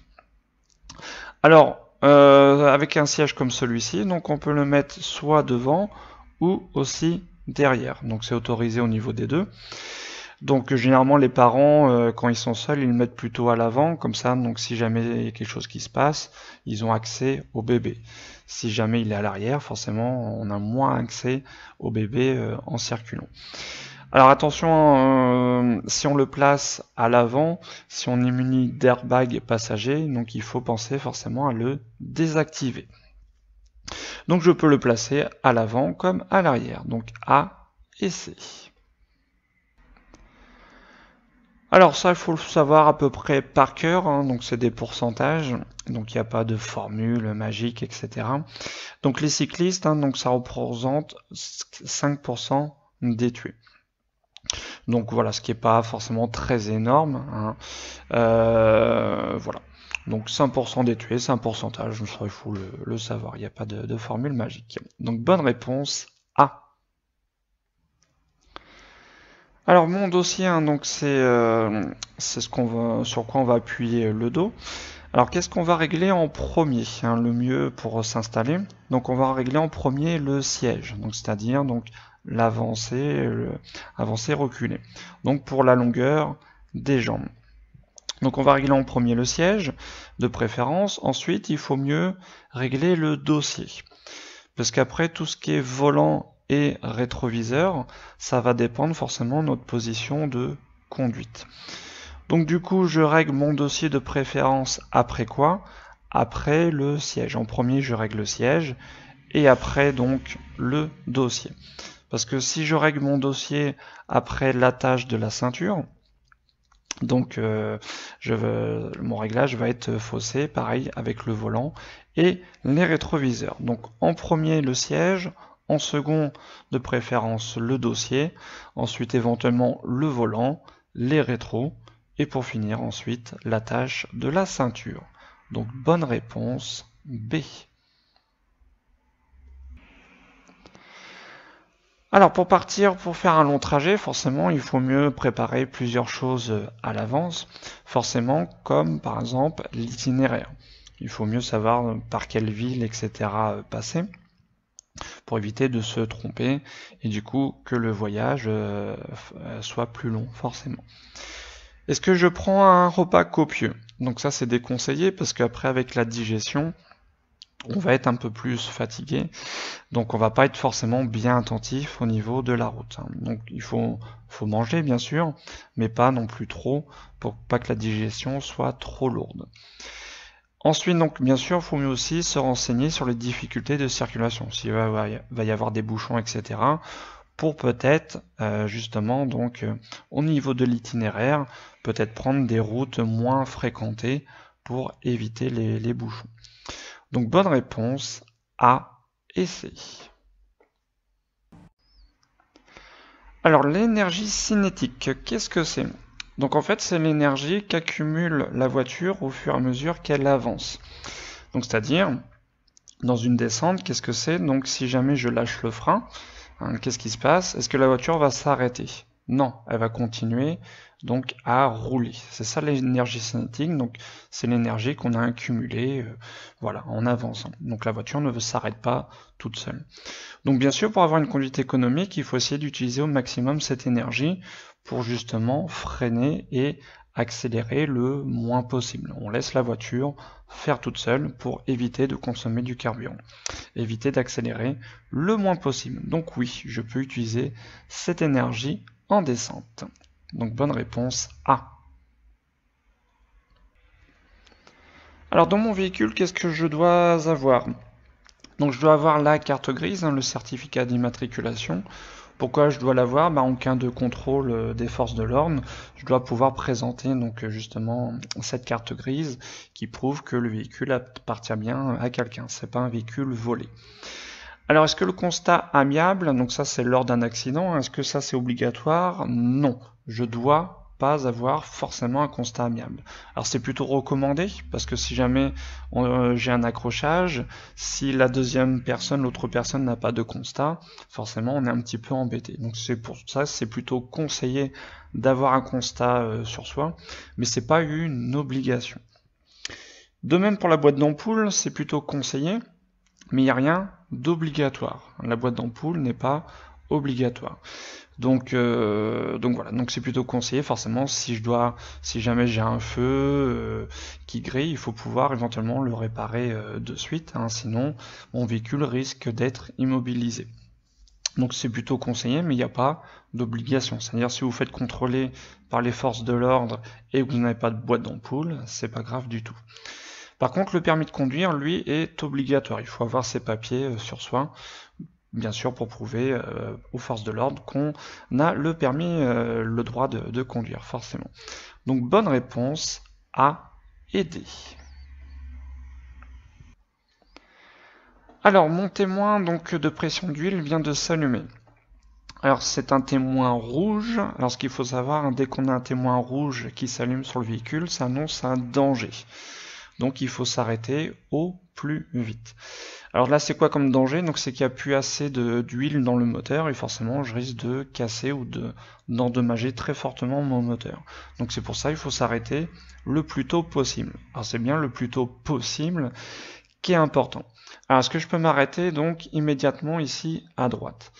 Alors, euh, avec un siège comme celui-ci, donc on peut le mettre soit devant ou aussi derrière. Donc c'est autorisé au niveau des deux. Donc généralement les parents euh, quand ils sont seuls ils le mettent plutôt à l'avant comme ça donc si jamais il y a quelque chose qui se passe ils ont accès au bébé. Si jamais il est à l'arrière, forcément, on a moins accès au bébé euh, en circulant. Alors attention, euh, si on le place à l'avant, si on est muni d'airbag passager, donc il faut penser forcément à le désactiver. Donc je peux le placer à l'avant comme à l'arrière, donc A et C. Alors ça, il faut le savoir à peu près par cœur, hein. donc c'est des pourcentages, donc il n'y a pas de formule magique, etc. Donc les cyclistes, hein, donc ça représente 5% des tués. Donc voilà, ce qui n'est pas forcément très énorme. Hein. Euh, voilà. Donc 5% des tués, c'est un pourcentage, il faut le, savoir, il n'y a pas de, de formule magique. Donc bonne réponse A. Alors mon dossier, hein, donc c'est euh, ce qu'on va, sur quoi on va appuyer le dos. Alors qu'est-ce qu'on va régler en premier hein, Le mieux pour s'installer. Donc on va régler en premier le siège, donc c'est-à-dire donc l'avancée, avancer, reculer. Donc pour la longueur des jambes. Donc on va régler en premier le siège, de préférence. Ensuite, il faut mieux régler le dossier. Parce qu'après, tout ce qui est volant et rétroviseur, ça va dépendre forcément notre position de conduite. Donc du coup, je règle mon dossier de préférence après quoi Après le siège. En premier, je règle le siège et après donc le dossier. Parce que si je règle mon dossier après l'attache de la ceinture, donc euh, je veux, mon réglage va être faussé, pareil avec le volant et les rétroviseurs. Donc en premier le siège, en second de préférence le dossier, ensuite éventuellement le volant, les rétros et pour finir ensuite l'attache de la ceinture. Donc bonne réponse B. Alors pour partir, pour faire un long trajet, forcément il faut mieux préparer plusieurs choses euh, à l'avance, forcément comme par exemple l'itinéraire. Il faut mieux savoir euh, par quelle ville, etc. Euh, passer pour éviter de se tromper et du coup que le voyage euh, euh, soit plus long forcément. Est-ce que je prends un repas copieux Donc ça c'est déconseillé parce qu'après avec la digestion, on va être un peu plus fatigué, donc on va pas être forcément bien attentif au niveau de la route. Hein. Donc il faut manger bien sûr, mais pas non plus trop pour pas que la digestion soit trop lourde. Ensuite, donc, bien sûr, il faut mieux aussi se renseigner sur les difficultés de circulation, s'il va, y avoir des bouchons, etc. Pour peut-être, euh, justement, donc, euh, au niveau de l'itinéraire, peut-être prendre des routes moins fréquentées pour éviter les, les bouchons. Donc, bonne réponse à et Alors, l'énergie cinétique, qu'est-ce que c'est donc en fait, c'est l'énergie qu'accumule la voiture au fur et à mesure qu'elle avance. Donc c'est-à-dire, dans une descente, qu'est-ce que c'est Donc si jamais je lâche le frein, hein, qu'est-ce qui se passe Est-ce que la voiture va s'arrêter Non, elle va continuer donc à rouler. C'est ça l'énergie cinétique, donc c'est l'énergie qu'on a accumulée euh, voilà, en avançant. Donc la voiture ne s'arrête pas toute seule. Donc bien sûr, pour avoir une conduite économique, il faut essayer d'utiliser au maximum cette énergie pour justement freiner et accélérer le moins possible. On laisse la voiture faire toute seule pour éviter de consommer du carburant, éviter d'accélérer le moins possible. Donc oui, je peux utiliser cette énergie en descente. Donc bonne réponse A. Alors dans mon véhicule, qu'est-ce que je dois avoir Donc je dois avoir la carte grise, hein, le certificat d'immatriculation, pourquoi je dois l'avoir bah, En cas de contrôle euh, des forces de l'orne, je dois pouvoir présenter donc euh, justement cette carte grise qui prouve que le véhicule appartient bien à quelqu'un. C'est pas un véhicule volé. Alors est-ce que le constat amiable, donc ça c'est lors d'un accident, est-ce que ça c'est obligatoire Non, je dois pas avoir forcément un constat amiable. Alors c'est plutôt recommandé, parce que si jamais euh, j'ai un accrochage, si la deuxième personne, l'autre personne n'a pas de constat, forcément on est un petit peu embêté. Donc c'est pour ça, c'est plutôt conseillé d'avoir un constat euh, sur soi, mais c'est pas une obligation. De même pour la boîte d'ampoule, c'est plutôt conseillé, mais il n'y a rien d'obligatoire. La boîte d'ampoule n'est pas obligatoire. Donc, euh, donc voilà, donc c'est plutôt conseillé. Forcément, si je dois, si jamais j'ai un feu euh, qui grille, il faut pouvoir éventuellement le réparer euh, de suite. Hein. sinon, mon véhicule risque d'être immobilisé. Donc c'est plutôt conseillé, mais il n'y a pas d'obligation. C'est-à-dire si vous faites contrôler par les forces de l'ordre et que vous n'avez pas de boîte d'ampoule, c'est pas grave du tout. Par contre, le permis de conduire, lui, est obligatoire. Il faut avoir ses papiers sur soi bien sûr pour prouver euh, aux forces de l'ordre qu'on a le permis, euh, le droit de, conduire, forcément. Donc bonne réponse A aider. D. Alors mon témoin donc de pression d'huile vient de s'allumer. Alors c'est un témoin rouge. Alors ce qu'il faut savoir, hein, dès qu'on a un témoin rouge qui s'allume sur le véhicule, ça annonce un danger. Donc il faut s'arrêter au plus vite. Alors là, c'est quoi comme danger Donc c'est qu'il n'y a plus assez d'huile dans le moteur et forcément, je risque de casser ou d'endommager très fortement mon moteur. Donc c'est pour ça il faut s'arrêter le plus tôt possible. Alors c'est bien le plus tôt possible qui est important. Alors est-ce que je peux m'arrêter donc immédiatement ici à droite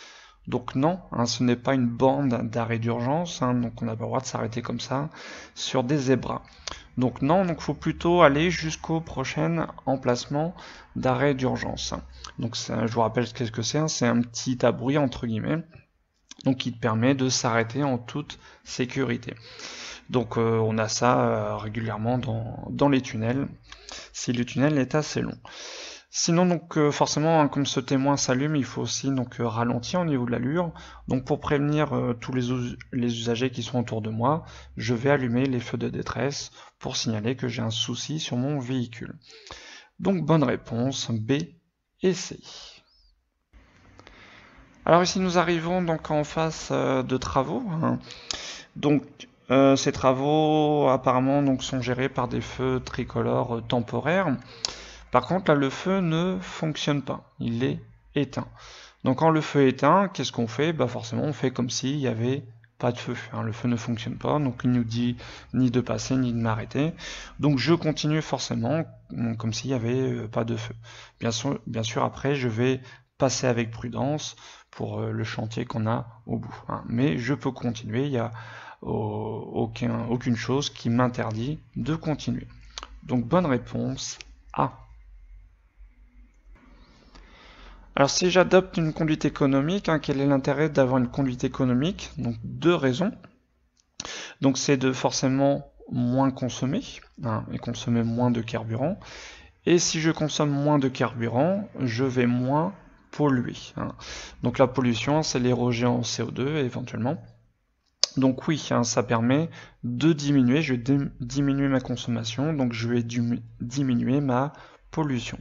donc non, hein, ce n'est pas une bande d'arrêt d'urgence, hein, donc on n'a pas le droit de s'arrêter comme ça sur des zébras. Donc non, donc faut plutôt aller jusqu'au prochain emplacement d'arrêt d'urgence. Donc je vous rappelle qu'est-ce que c'est, hein, c'est un petit abri entre guillemets, donc qui te permet de s'arrêter en toute sécurité. Donc euh, on a ça euh, régulièrement dans, dans les tunnels, si le tunnel est assez long. Sinon donc euh, forcément hein, comme ce témoin s'allume, il faut aussi donc euh, ralentir au niveau de l'allure. Donc pour prévenir euh, tous les, usagers qui sont autour de moi, je vais allumer les feux de détresse pour signaler que j'ai un souci sur mon véhicule. Donc bonne réponse B et C. Alors ici nous arrivons donc en face de travaux. Hein. Donc ces travaux apparemment sont gérés par des feux tricolores temporaires. Par contre, là, le feu ne fonctionne pas. Il est éteint. Donc quand le feu est éteint, qu'est-ce qu'on fait bah Forcément, on fait comme s'il n'y avait pas de feu. Hein. Le feu ne fonctionne pas, donc il nous dit ni de passer, ni de m'arrêter. Donc je continue forcément mm, comme s'il n'y avait euh, pas de feu. Bien sûr, après, je vais passer avec prudence pour euh, le chantier qu'on a au bout. Hein. Mais je peux continuer, il n'y a aucune chose qui m'interdit de continuer. Donc bonne réponse A. Alors si j'adopte une conduite économique, hein, quel est l'intérêt d'avoir une conduite économique Donc deux raisons. Donc c'est de forcément moins consommer, hein, et consommer moins de carburant. Et si je consomme moins de carburant, je vais moins polluer. Hein. Donc la pollution, c'est l'érogé en CO2 éventuellement. Donc oui, ça permet de diminuer, je vais diminuer ma consommation, donc je vais diminuer ma pollution.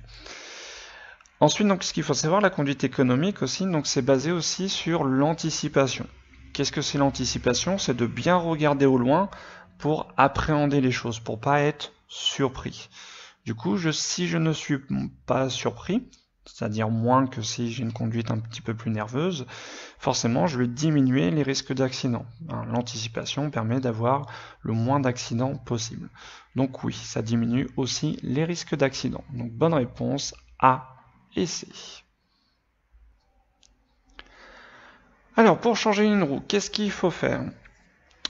Ensuite, donc, ce qu'il faut savoir, la conduite économique aussi, donc c'est basé aussi sur l'anticipation. Qu'est-ce que c'est l'anticipation C'est de bien regarder au loin pour appréhender les choses, pour ne pas être surpris. Du coup, si je ne suis pas surpris, c'est-à-dire moins que si j'ai une conduite un petit peu plus nerveuse, forcément je vais diminuer les risques d'accident. Hein, l'anticipation permet d'avoir le moins d'accidents possible. Donc oui, ça diminue aussi les risques d'accident. Donc bonne réponse A alors pour changer une roue, qu'est-ce qu'il faut faire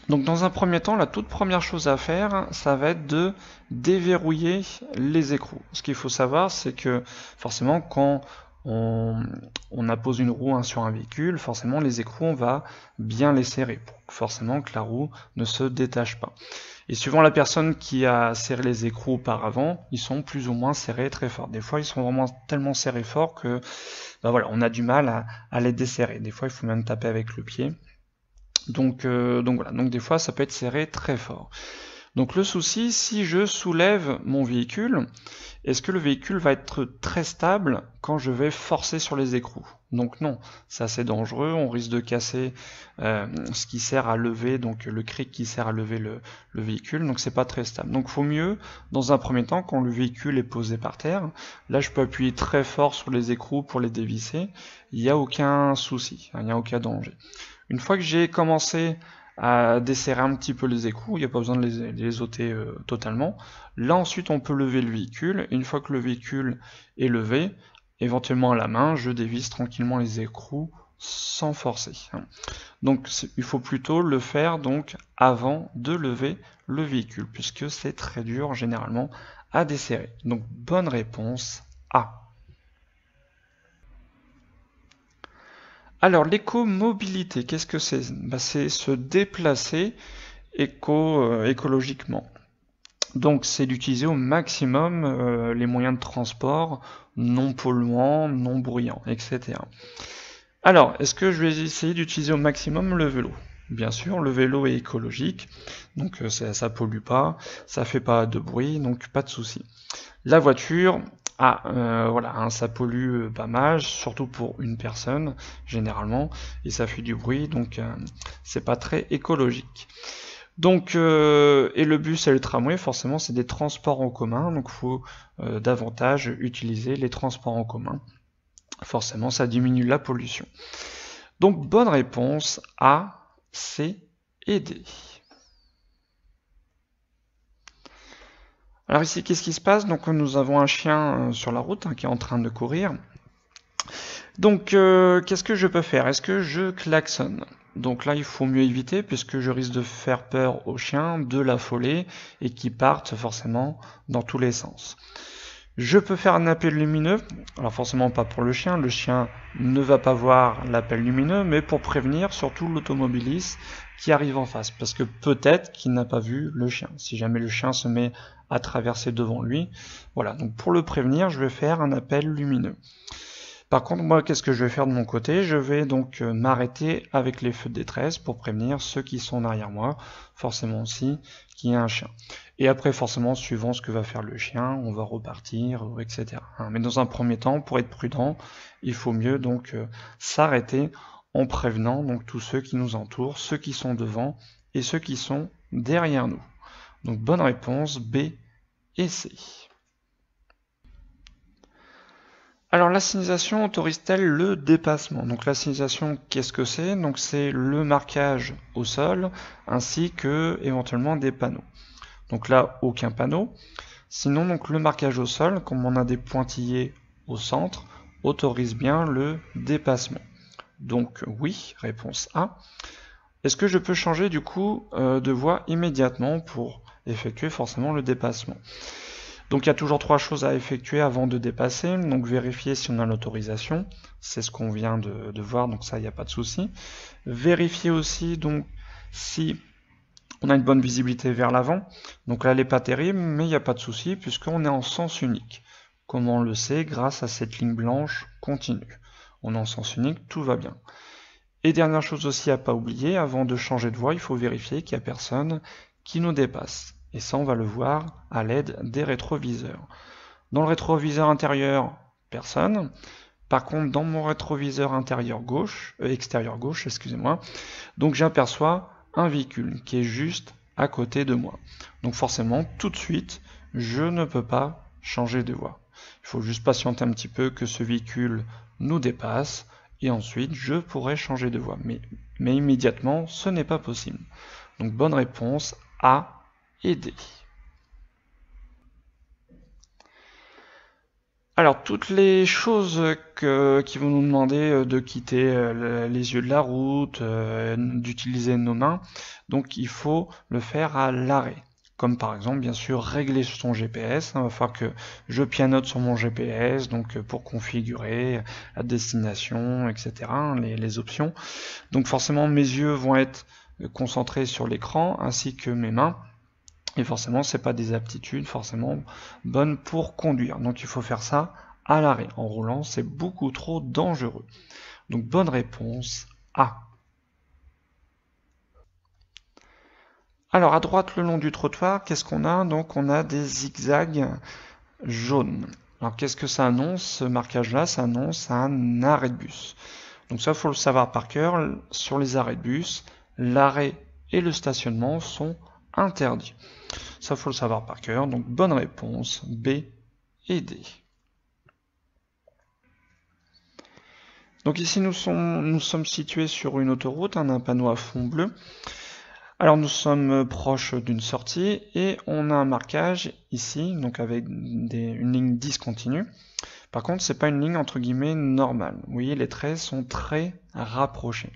Donc dans un premier temps, la toute première chose à faire, ça va être de déverrouiller les écrous. Ce qu'il faut savoir, c'est que forcément quand on, on, appose une roue hein, sur un véhicule, forcément les écrous on va bien les serrer pour forcément que la roue ne se détache pas. Et suivant la personne qui a serré les écrous auparavant, ils sont plus ou moins serrés très fort. Des fois ils sont vraiment tellement serrés fort que bah voilà, on a du mal à, les desserrer. Des fois il faut même taper avec le pied. Donc, euh, donc voilà, donc des fois ça peut être serré très fort. Donc le souci, si je soulève mon véhicule, est-ce que le véhicule va être très stable quand je vais forcer sur les écrous Donc non, c'est assez dangereux, on risque de casser euh, ce qui sert à lever, donc le cric qui sert à lever le, véhicule, donc c'est pas très stable. Donc faut mieux, dans un premier temps, quand le véhicule est posé par terre, là je peux appuyer très fort sur les écrous pour les dévisser, il n'y a aucun souci, hein, il n'y a aucun danger. Une fois que j'ai commencé à desserrer un petit peu les écrous, il n'y a pas besoin de les, ôter euh, totalement. Là ensuite on peut lever le véhicule, une fois que le véhicule est levé, éventuellement à la main, je dévisse tranquillement les écrous sans forcer. Donc il faut plutôt le faire donc avant de lever le véhicule, puisque c'est très dur généralement à desserrer. Donc bonne réponse A. Alors, l'éco-mobilité, qu'est-ce que c'est bah, C'est se déplacer euh, écologiquement. Donc, c'est d'utiliser au maximum euh, les moyens de transport non polluants, non bruyants, etc. Alors, est-ce que je vais essayer d'utiliser au maximum le vélo Bien sûr, le vélo est écologique, donc euh, ça, ça pollue pas, ça fait pas de bruit, donc pas de souci. La voiture, ah, euh, voilà, hein, ça pollue euh, pas mal, surtout pour une personne, généralement, et ça fait du bruit, donc euh, c'est pas très écologique. Donc, et le bus et le tramway, forcément, c'est des transports en commun, donc il faut davantage utiliser les transports en commun. Forcément, ça diminue la pollution. Donc, bonne réponse A, C et D. Alors ici, qu'est-ce qui se passe Donc nous avons un chien euh, sur la route hein, qui est en train de courir. Donc euh, qu'est-ce que je peux faire Est-ce que je klaxonne donc là, il faut mieux éviter puisque je risque de faire peur au chien, de l'affoler et qu'il parte forcément dans tous les sens. Je peux faire un appel lumineux, alors forcément pas pour le chien, le chien ne va pas voir l'appel lumineux, mais pour prévenir surtout l'automobiliste qui arrive en face, parce que peut-être qu'il n'a pas vu le chien, si jamais le chien se met à traverser devant lui. Voilà, donc pour le prévenir, je vais faire un appel lumineux. Par contre, moi, qu'est-ce que je vais faire de mon côté Je vais donc euh, m'arrêter avec les feux de détresse pour prévenir ceux qui sont derrière moi, forcément aussi, qu'il y a un chien. Et après, forcément, suivant ce que va faire le chien, on va repartir, euh, etc. Hein, mais dans un premier temps, pour être prudent, il faut mieux donc euh, s'arrêter en prévenant donc tous ceux qui nous entourent, ceux qui sont devant et ceux qui sont derrière nous. Donc bonne réponse B et C. Alors la signalisation autorise-t-elle le dépassement Donc la signalisation, qu'est-ce que c'est Donc c'est le marquage au sol ainsi que éventuellement des panneaux. Donc là, aucun panneau. Sinon, donc le marquage au sol, comme on a des pointillés au centre, autorise bien le dépassement. Donc oui, réponse A. Est-ce que je peux changer du coup euh, de voie immédiatement pour effectuer forcément le dépassement Donc il y a toujours trois choses à effectuer avant de dépasser. Donc vérifier si on a l'autorisation, c'est ce qu'on vient de, de, voir, donc ça il n'y a pas de souci. Vérifier aussi donc si on a une bonne visibilité vers l'avant. Donc là, elle n'est pas terrible, mais il n'y a pas de souci puisqu'on est en sens unique. Comme on le sait, grâce à cette ligne blanche continue. On est en sens unique, tout va bien. Et dernière chose aussi à pas oublier, avant de changer de voie, il faut vérifier qu'il n'y a personne qui nous dépasse. Et ça, on va le voir à l'aide des rétroviseurs. Dans le rétroviseur intérieur, personne. Par contre, dans mon rétroviseur intérieur gauche, euh, extérieur gauche, excusez-moi, donc j'aperçois un véhicule qui est juste à côté de moi. Donc forcément, tout de suite, je ne peux pas changer de voie. Il faut juste patienter un petit peu que ce véhicule nous dépasse et ensuite je pourrai changer de voie. Mais, mais immédiatement, ce n'est pas possible. Donc bonne réponse A et D. Alors, toutes les choses qui vont nous demander euh, de quitter euh, les yeux de la route, euh, d'utiliser nos mains, donc il faut le faire à l'arrêt. Comme par exemple, bien sûr, régler son GPS. Il hein, va falloir que je pianote sur mon GPS, donc pour configurer la destination, etc., hein, les options. Donc forcément, mes yeux vont être concentrés sur l'écran, ainsi que mes mains. Et forcément, ce n'est pas des aptitudes forcément bonnes pour conduire. Donc il faut faire ça à l'arrêt. En roulant, c'est beaucoup trop dangereux. Donc bonne réponse A. Alors à droite le long du trottoir, qu'est-ce qu'on a Donc on a des zigzags jaunes. Alors qu'est-ce que ça annonce Ce marquage-là, ça annonce un arrêt de bus. Donc ça, faut le savoir par cœur. Sur les arrêts de bus, l'arrêt et le stationnement sont interdit. Ça, faut le savoir par cœur. Donc, bonne réponse B et D. Donc ici, nous, sont, nous sommes situés sur une autoroute, en hein, un panneau à fond bleu. Alors nous sommes euh, proches d'une sortie et on a un marquage ici, donc avec des, une ligne discontinue. Par contre, c'est pas une ligne entre guillemets normale. Vous voyez, les traits sont très rapprochés.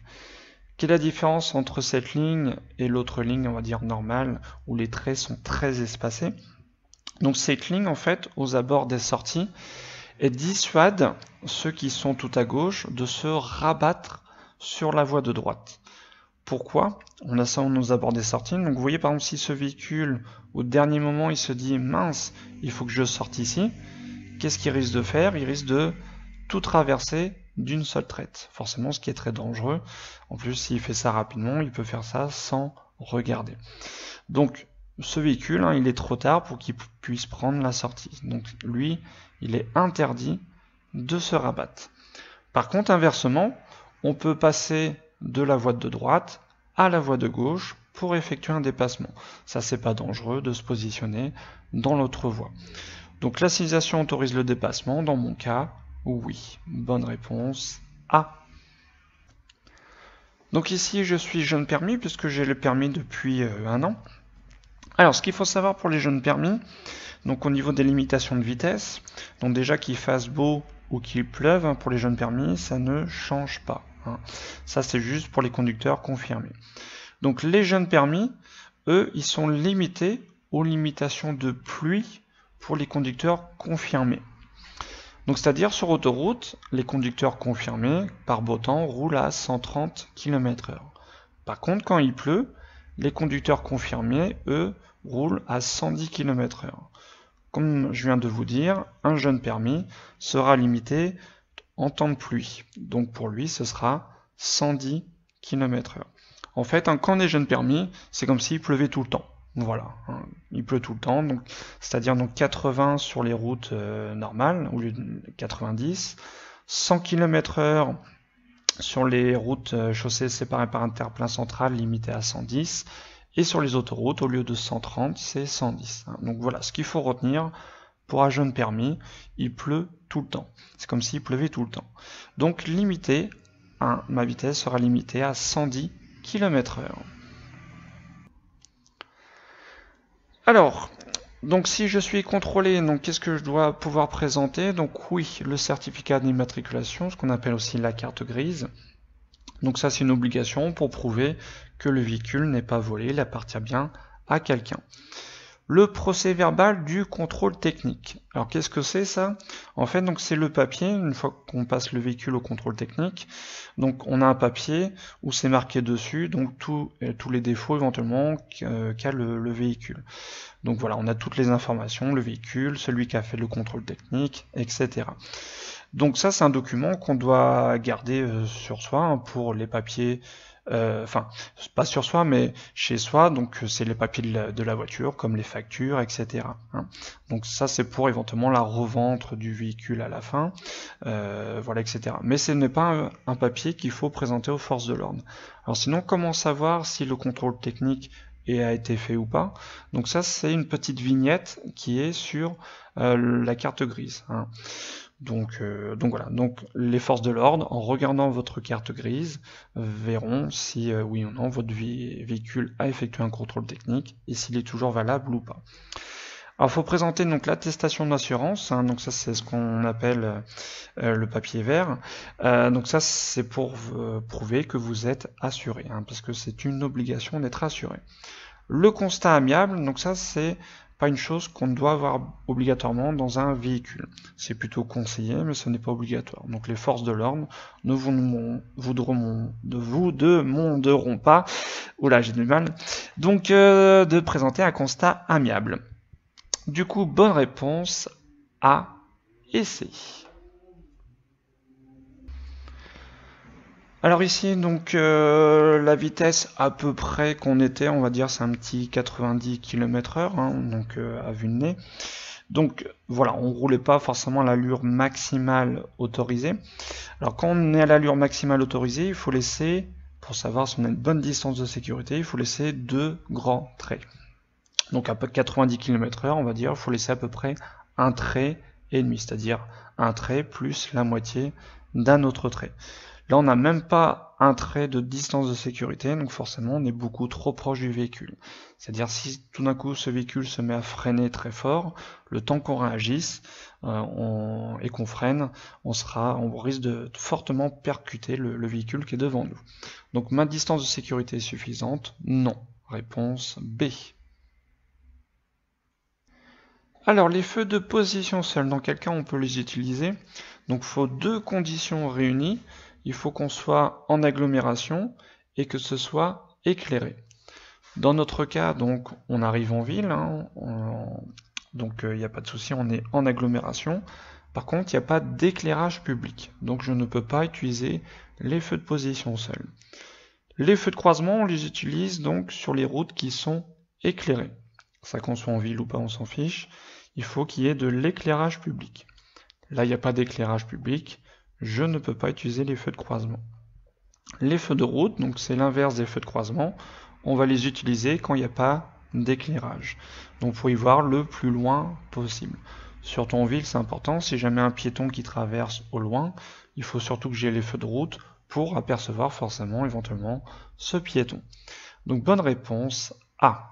Quelle est la différence entre cette ligne et l'autre ligne, on va dire normale, où les traits sont très espacés Donc cette ligne, en fait, aux abords des sorties, elle dissuade ceux qui sont tout à gauche de se rabattre sur la voie de droite. Pourquoi On a ça aux abords des sorties. Donc vous voyez par exemple si ce véhicule au dernier moment il se dit mince il faut que je sorte ici, qu'est-ce qu'il risque de faire Il risque de tout traverser d'une seule traite. Forcément, ce qui est très dangereux. En plus, s'il fait ça rapidement, il peut faire ça sans regarder. Donc, ce véhicule, hein, il est trop tard pour qu'il puisse prendre la sortie. Donc, lui, il est interdit de se rabattre. Par contre, inversement, on peut passer de la voie de droite à la voie de gauche pour effectuer un dépassement. Ça, c'est pas dangereux de se positionner dans l'autre voie. Donc, la civilisation autorise le dépassement. Dans mon cas, oui, bonne réponse A. Ah. Donc ici, je suis jeune permis puisque j'ai le permis depuis euh, un an. Alors, ce qu'il faut savoir pour les jeunes permis, donc au niveau des limitations de vitesse, donc déjà qu'il fasse beau ou qu'il pleuve, hein, pour les jeunes permis, ça ne change pas. Hein. Ça, c'est juste pour les conducteurs confirmés. Donc les jeunes permis, eux, ils sont limités aux limitations de pluie pour les conducteurs confirmés. Donc c'est-à-dire sur autoroute, les conducteurs confirmés par beau temps roulent à 130 km/h. Par contre, quand il pleut, les conducteurs confirmés, eux, roulent à 110 km/h. Comme je viens de vous dire, un jeune permis sera limité en temps de pluie. Donc pour lui, ce sera 110 km/h. En fait, un camp des jeunes permis, c'est comme s'il pleuvait tout le temps. Voilà, hein. il pleut tout le temps, c'est-à-dire donc 80 sur les routes euh, normales au lieu de 90, 100 km/h sur les routes euh, chaussées séparées par un terre-plein central limité à 110, et sur les autoroutes au lieu de 130 c'est 110. Hein. Donc voilà, ce qu'il faut retenir pour un jeune permis, il pleut tout le temps. C'est comme s'il pleuvait tout le temps. Donc limité, hein, ma vitesse sera limitée à 110 km/h. Alors, donc si je suis contrôlé, donc qu'est-ce que je dois pouvoir présenter Donc oui, le certificat d'immatriculation, ce qu'on appelle aussi la carte grise. Donc ça c'est une obligation pour prouver que le véhicule n'est pas volé, il appartient bien à quelqu'un le procès verbal du contrôle technique. Alors qu'est-ce que c'est ça En fait, donc c'est le papier, une fois qu'on passe le véhicule au contrôle technique, donc on a un papier où c'est marqué dessus, donc tout, euh, tous les défauts éventuellement euh, qu'a le, le, véhicule. Donc voilà, on a toutes les informations, le véhicule, celui qui a fait le contrôle technique, etc. Donc ça, c'est un document qu'on doit garder euh, sur soi hein, pour les papiers euh, enfin, pas sur soi, mais chez soi, donc euh, c'est les papiers de la, voiture, comme les factures, etc. Hein. Donc ça, c'est pour éventuellement la revente du véhicule à la fin, euh, voilà, etc. Mais ce n'est pas un, papier qu'il faut présenter aux forces de l'ordre. Alors sinon, comment savoir si le contrôle technique a été fait ou pas. Donc ça, c'est une petite vignette qui est sur la carte grise. Hein. Donc, euh, donc voilà, donc les forces de l'ordre, en regardant votre carte grise, verront si euh, oui ou non votre véhicule a effectué un contrôle technique et s'il est toujours valable ou pas. Alors, faut présenter donc l'attestation d'assurance. Hein, donc ça, c'est ce qu'on appelle euh, le papier vert. donc ça, c'est pour prouver que vous êtes assuré, hein, parce que c'est une obligation d'être assuré. Le constat amiable, donc ça, c'est pas une chose qu'on doit avoir obligatoirement dans un véhicule. C'est plutôt conseillé, mais ce n'est pas obligatoire. Donc les forces de l'ordre ne de vous demanderont pas, oh là j'ai du mal, donc euh, de présenter un constat amiable. Du coup, bonne réponse à essai. Alors ici, donc euh, la vitesse à peu près qu'on était, on va dire, c'est un petit 90 km heure, hein, donc euh, à vue de nez. Donc voilà, on roulait pas forcément à l'allure maximale autorisée. Alors quand on est à l'allure maximale autorisée, il faut laisser, pour savoir si on a une bonne distance de sécurité, il faut laisser deux grands traits. Donc à peu 90 km heure, on va dire, il faut laisser à peu près un trait et demi, c'est-à-dire un trait plus la moitié d'un autre trait. Là, on n'a même pas un trait de distance de sécurité, donc forcément, on est beaucoup trop proche du véhicule. C'est-à-dire, si tout d'un coup, ce véhicule se met à freiner très fort, le temps qu'on réagisse euh, et qu'on freine, on, sera, on risque de fortement percuter le, le véhicule qui est devant nous. Donc, ma distance de sécurité est suffisante Non. Réponse B. Alors les feux de position seuls, dans quel cas on peut les utiliser Donc il faut deux conditions réunies il faut qu'on soit en agglomération et que ce soit éclairé. Dans notre cas, donc, on arrive en ville, hein, donc euh, il n'y a pas de souci, on est en agglomération. Par contre, il n'y a pas d'éclairage public, donc je ne peux pas utiliser les feux de position seuls. Les feux de croisement, on les utilise donc sur les routes qui sont éclairées. Ça qu'on soit en ville ou pas, on s'en fiche. Il faut qu'il y ait de l'éclairage public. Là, il n'y a pas d'éclairage public, je ne peux pas utiliser les feux de croisement. Les feux de route, donc c'est l'inverse des feux de croisement, on va les utiliser quand il n'y a pas d'éclairage. Donc pour y voir le plus loin possible. Sur ton ville, c'est important, si jamais un piéton qui traverse au loin, il faut surtout que j'ai les feux de route pour apercevoir forcément éventuellement ce piéton. Donc bonne réponse A.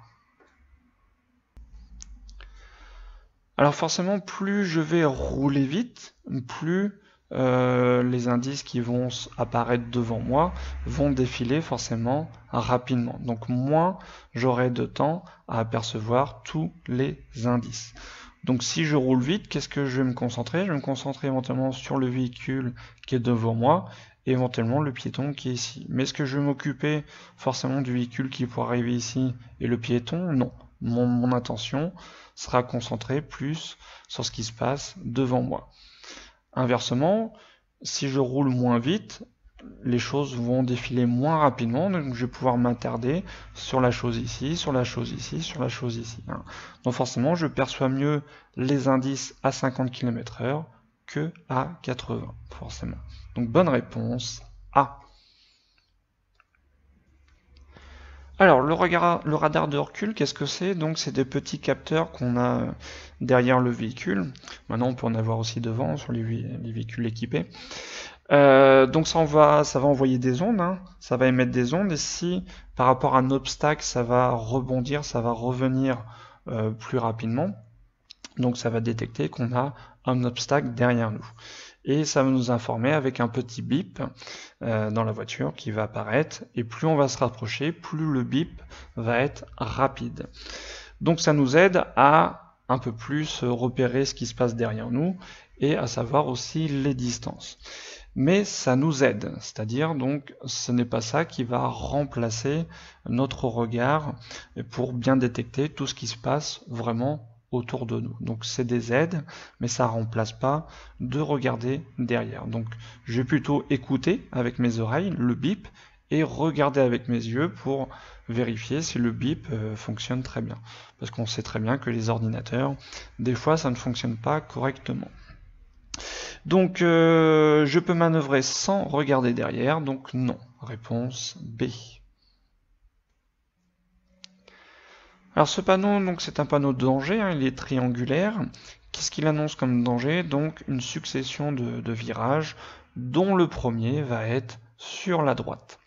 Alors forcément, plus je vais rouler vite, plus euh, les indices qui vont apparaître devant moi vont défiler forcément rapidement. Donc moins j'aurai de temps à apercevoir tous les indices. Donc si je roule vite, qu'est-ce que je vais me concentrer Je vais me concentrer éventuellement sur le véhicule qui est devant moi éventuellement le piéton qui est ici. Mais est-ce que je vais m'occuper forcément du véhicule qui pourrait arriver ici et le piéton Non. Mon, mon, attention sera concentrée plus sur ce qui se passe devant moi. Inversement, si je roule moins vite, les choses vont défiler moins rapidement, donc je vais pouvoir m'attarder sur la chose ici, sur la chose ici, sur la chose ici. Hein. Donc forcément, je perçois mieux les indices à 50 km heure que à 80, forcément. Donc bonne réponse A. Alors, le, radar de recul, qu'est-ce que c'est Donc, c'est des petits capteurs qu'on a derrière le véhicule. Maintenant, on peut en avoir aussi devant sur les, véhicules équipés. Euh, donc, ça, va, envoyer des ondes, hein. ça va émettre des ondes. Et si par rapport à un obstacle, ça va rebondir, ça va revenir euh, plus rapidement, donc ça va détecter qu'on a un obstacle derrière nous et ça va nous informer avec un petit bip euh, dans la voiture qui va apparaître et plus on va se rapprocher, plus le bip va être rapide. Donc ça nous aide à un peu plus repérer ce qui se passe derrière nous et à savoir aussi les distances. Mais ça nous aide, c'est-à-dire donc ce n'est pas ça qui va remplacer notre regard pour bien détecter tout ce qui se passe vraiment autour de nous. Donc c'est des aides, mais ça remplace pas de regarder derrière. Donc je vais plutôt écouter avec mes oreilles le bip et regarder avec mes yeux pour vérifier si le bip euh, fonctionne très bien. Parce qu'on sait très bien que les ordinateurs, des fois, ça ne fonctionne pas correctement. Donc euh, je peux manœuvrer sans regarder derrière, donc non. Réponse B. Alors ce panneau, donc c'est un panneau de danger, hein, il est triangulaire. Qu'est-ce qu'il annonce comme danger Donc une succession de, virages, dont le premier va être sur la droite.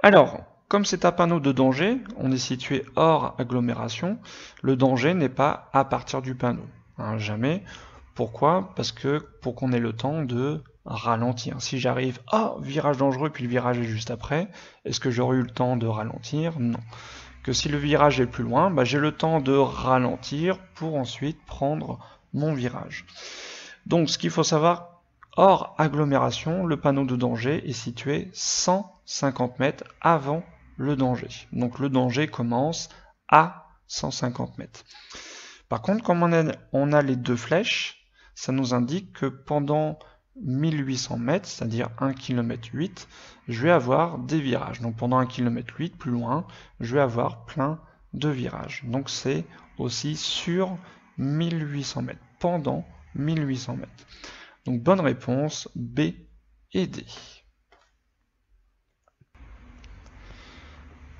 Alors, comme c'est un panneau de danger, on est situé hors agglomération, le danger n'est pas à partir du panneau. Hein, jamais. Pourquoi Parce que pour qu'on ait le temps de ralentir. Si j'arrive, ah, virage dangereux, puis le virage est juste après, est-ce que j'aurai eu le temps de ralentir Non que si le virage est plus loin, bah, j'ai le temps de ralentir pour ensuite prendre mon virage. Donc ce qu'il faut savoir, hors agglomération, le panneau de danger est situé 150 mètres avant le danger. Donc le danger commence à 150 mètres. Par contre, comme on on a les deux flèches, ça nous indique que pendant 1800 mètres, c'est-à-dire 1 km 8, je vais avoir des virages. Donc pendant 1 km 8 plus loin, je vais avoir plein de virages. Donc c'est aussi sur 1800 mètres, pendant 1800 mètres. Donc bonne réponse B et D.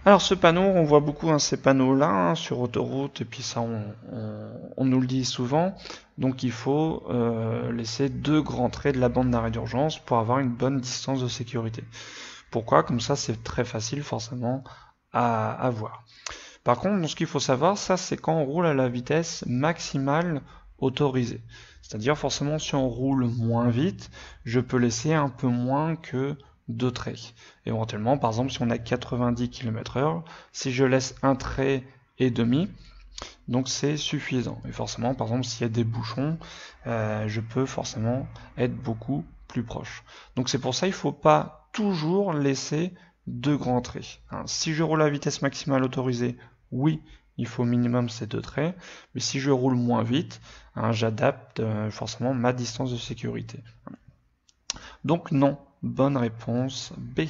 Alors ce panneau, on voit beaucoup hein, ces panneaux-là hein, sur autoroute, et puis ça on, nous le dit souvent, donc il faut euh, laisser deux grands traits de la bande d'arrêt d'urgence pour avoir une bonne distance de sécurité. Pourquoi Comme ça c'est très facile forcément à, à voir. Par contre, ce qu'il faut savoir, ça c'est quand on roule à la vitesse maximale autorisée. C'est-à-dire forcément si on roule moins vite, je peux laisser un peu moins que deux traits. Éventuellement, par exemple, si on a 90 km/h, si je laisse un trait et demi, donc c'est suffisant. Et forcément, par exemple, s'il y a des bouchons, euh, je peux forcément être beaucoup plus proche. Donc c'est pour ça qu'il ne faut pas toujours laisser deux grands traits. Hein. Si je roule à vitesse maximale autorisée, oui, il faut au minimum ces deux traits. Mais si je roule moins vite, hein, j'adapte euh, forcément ma distance de sécurité. Donc non, Bonne réponse B.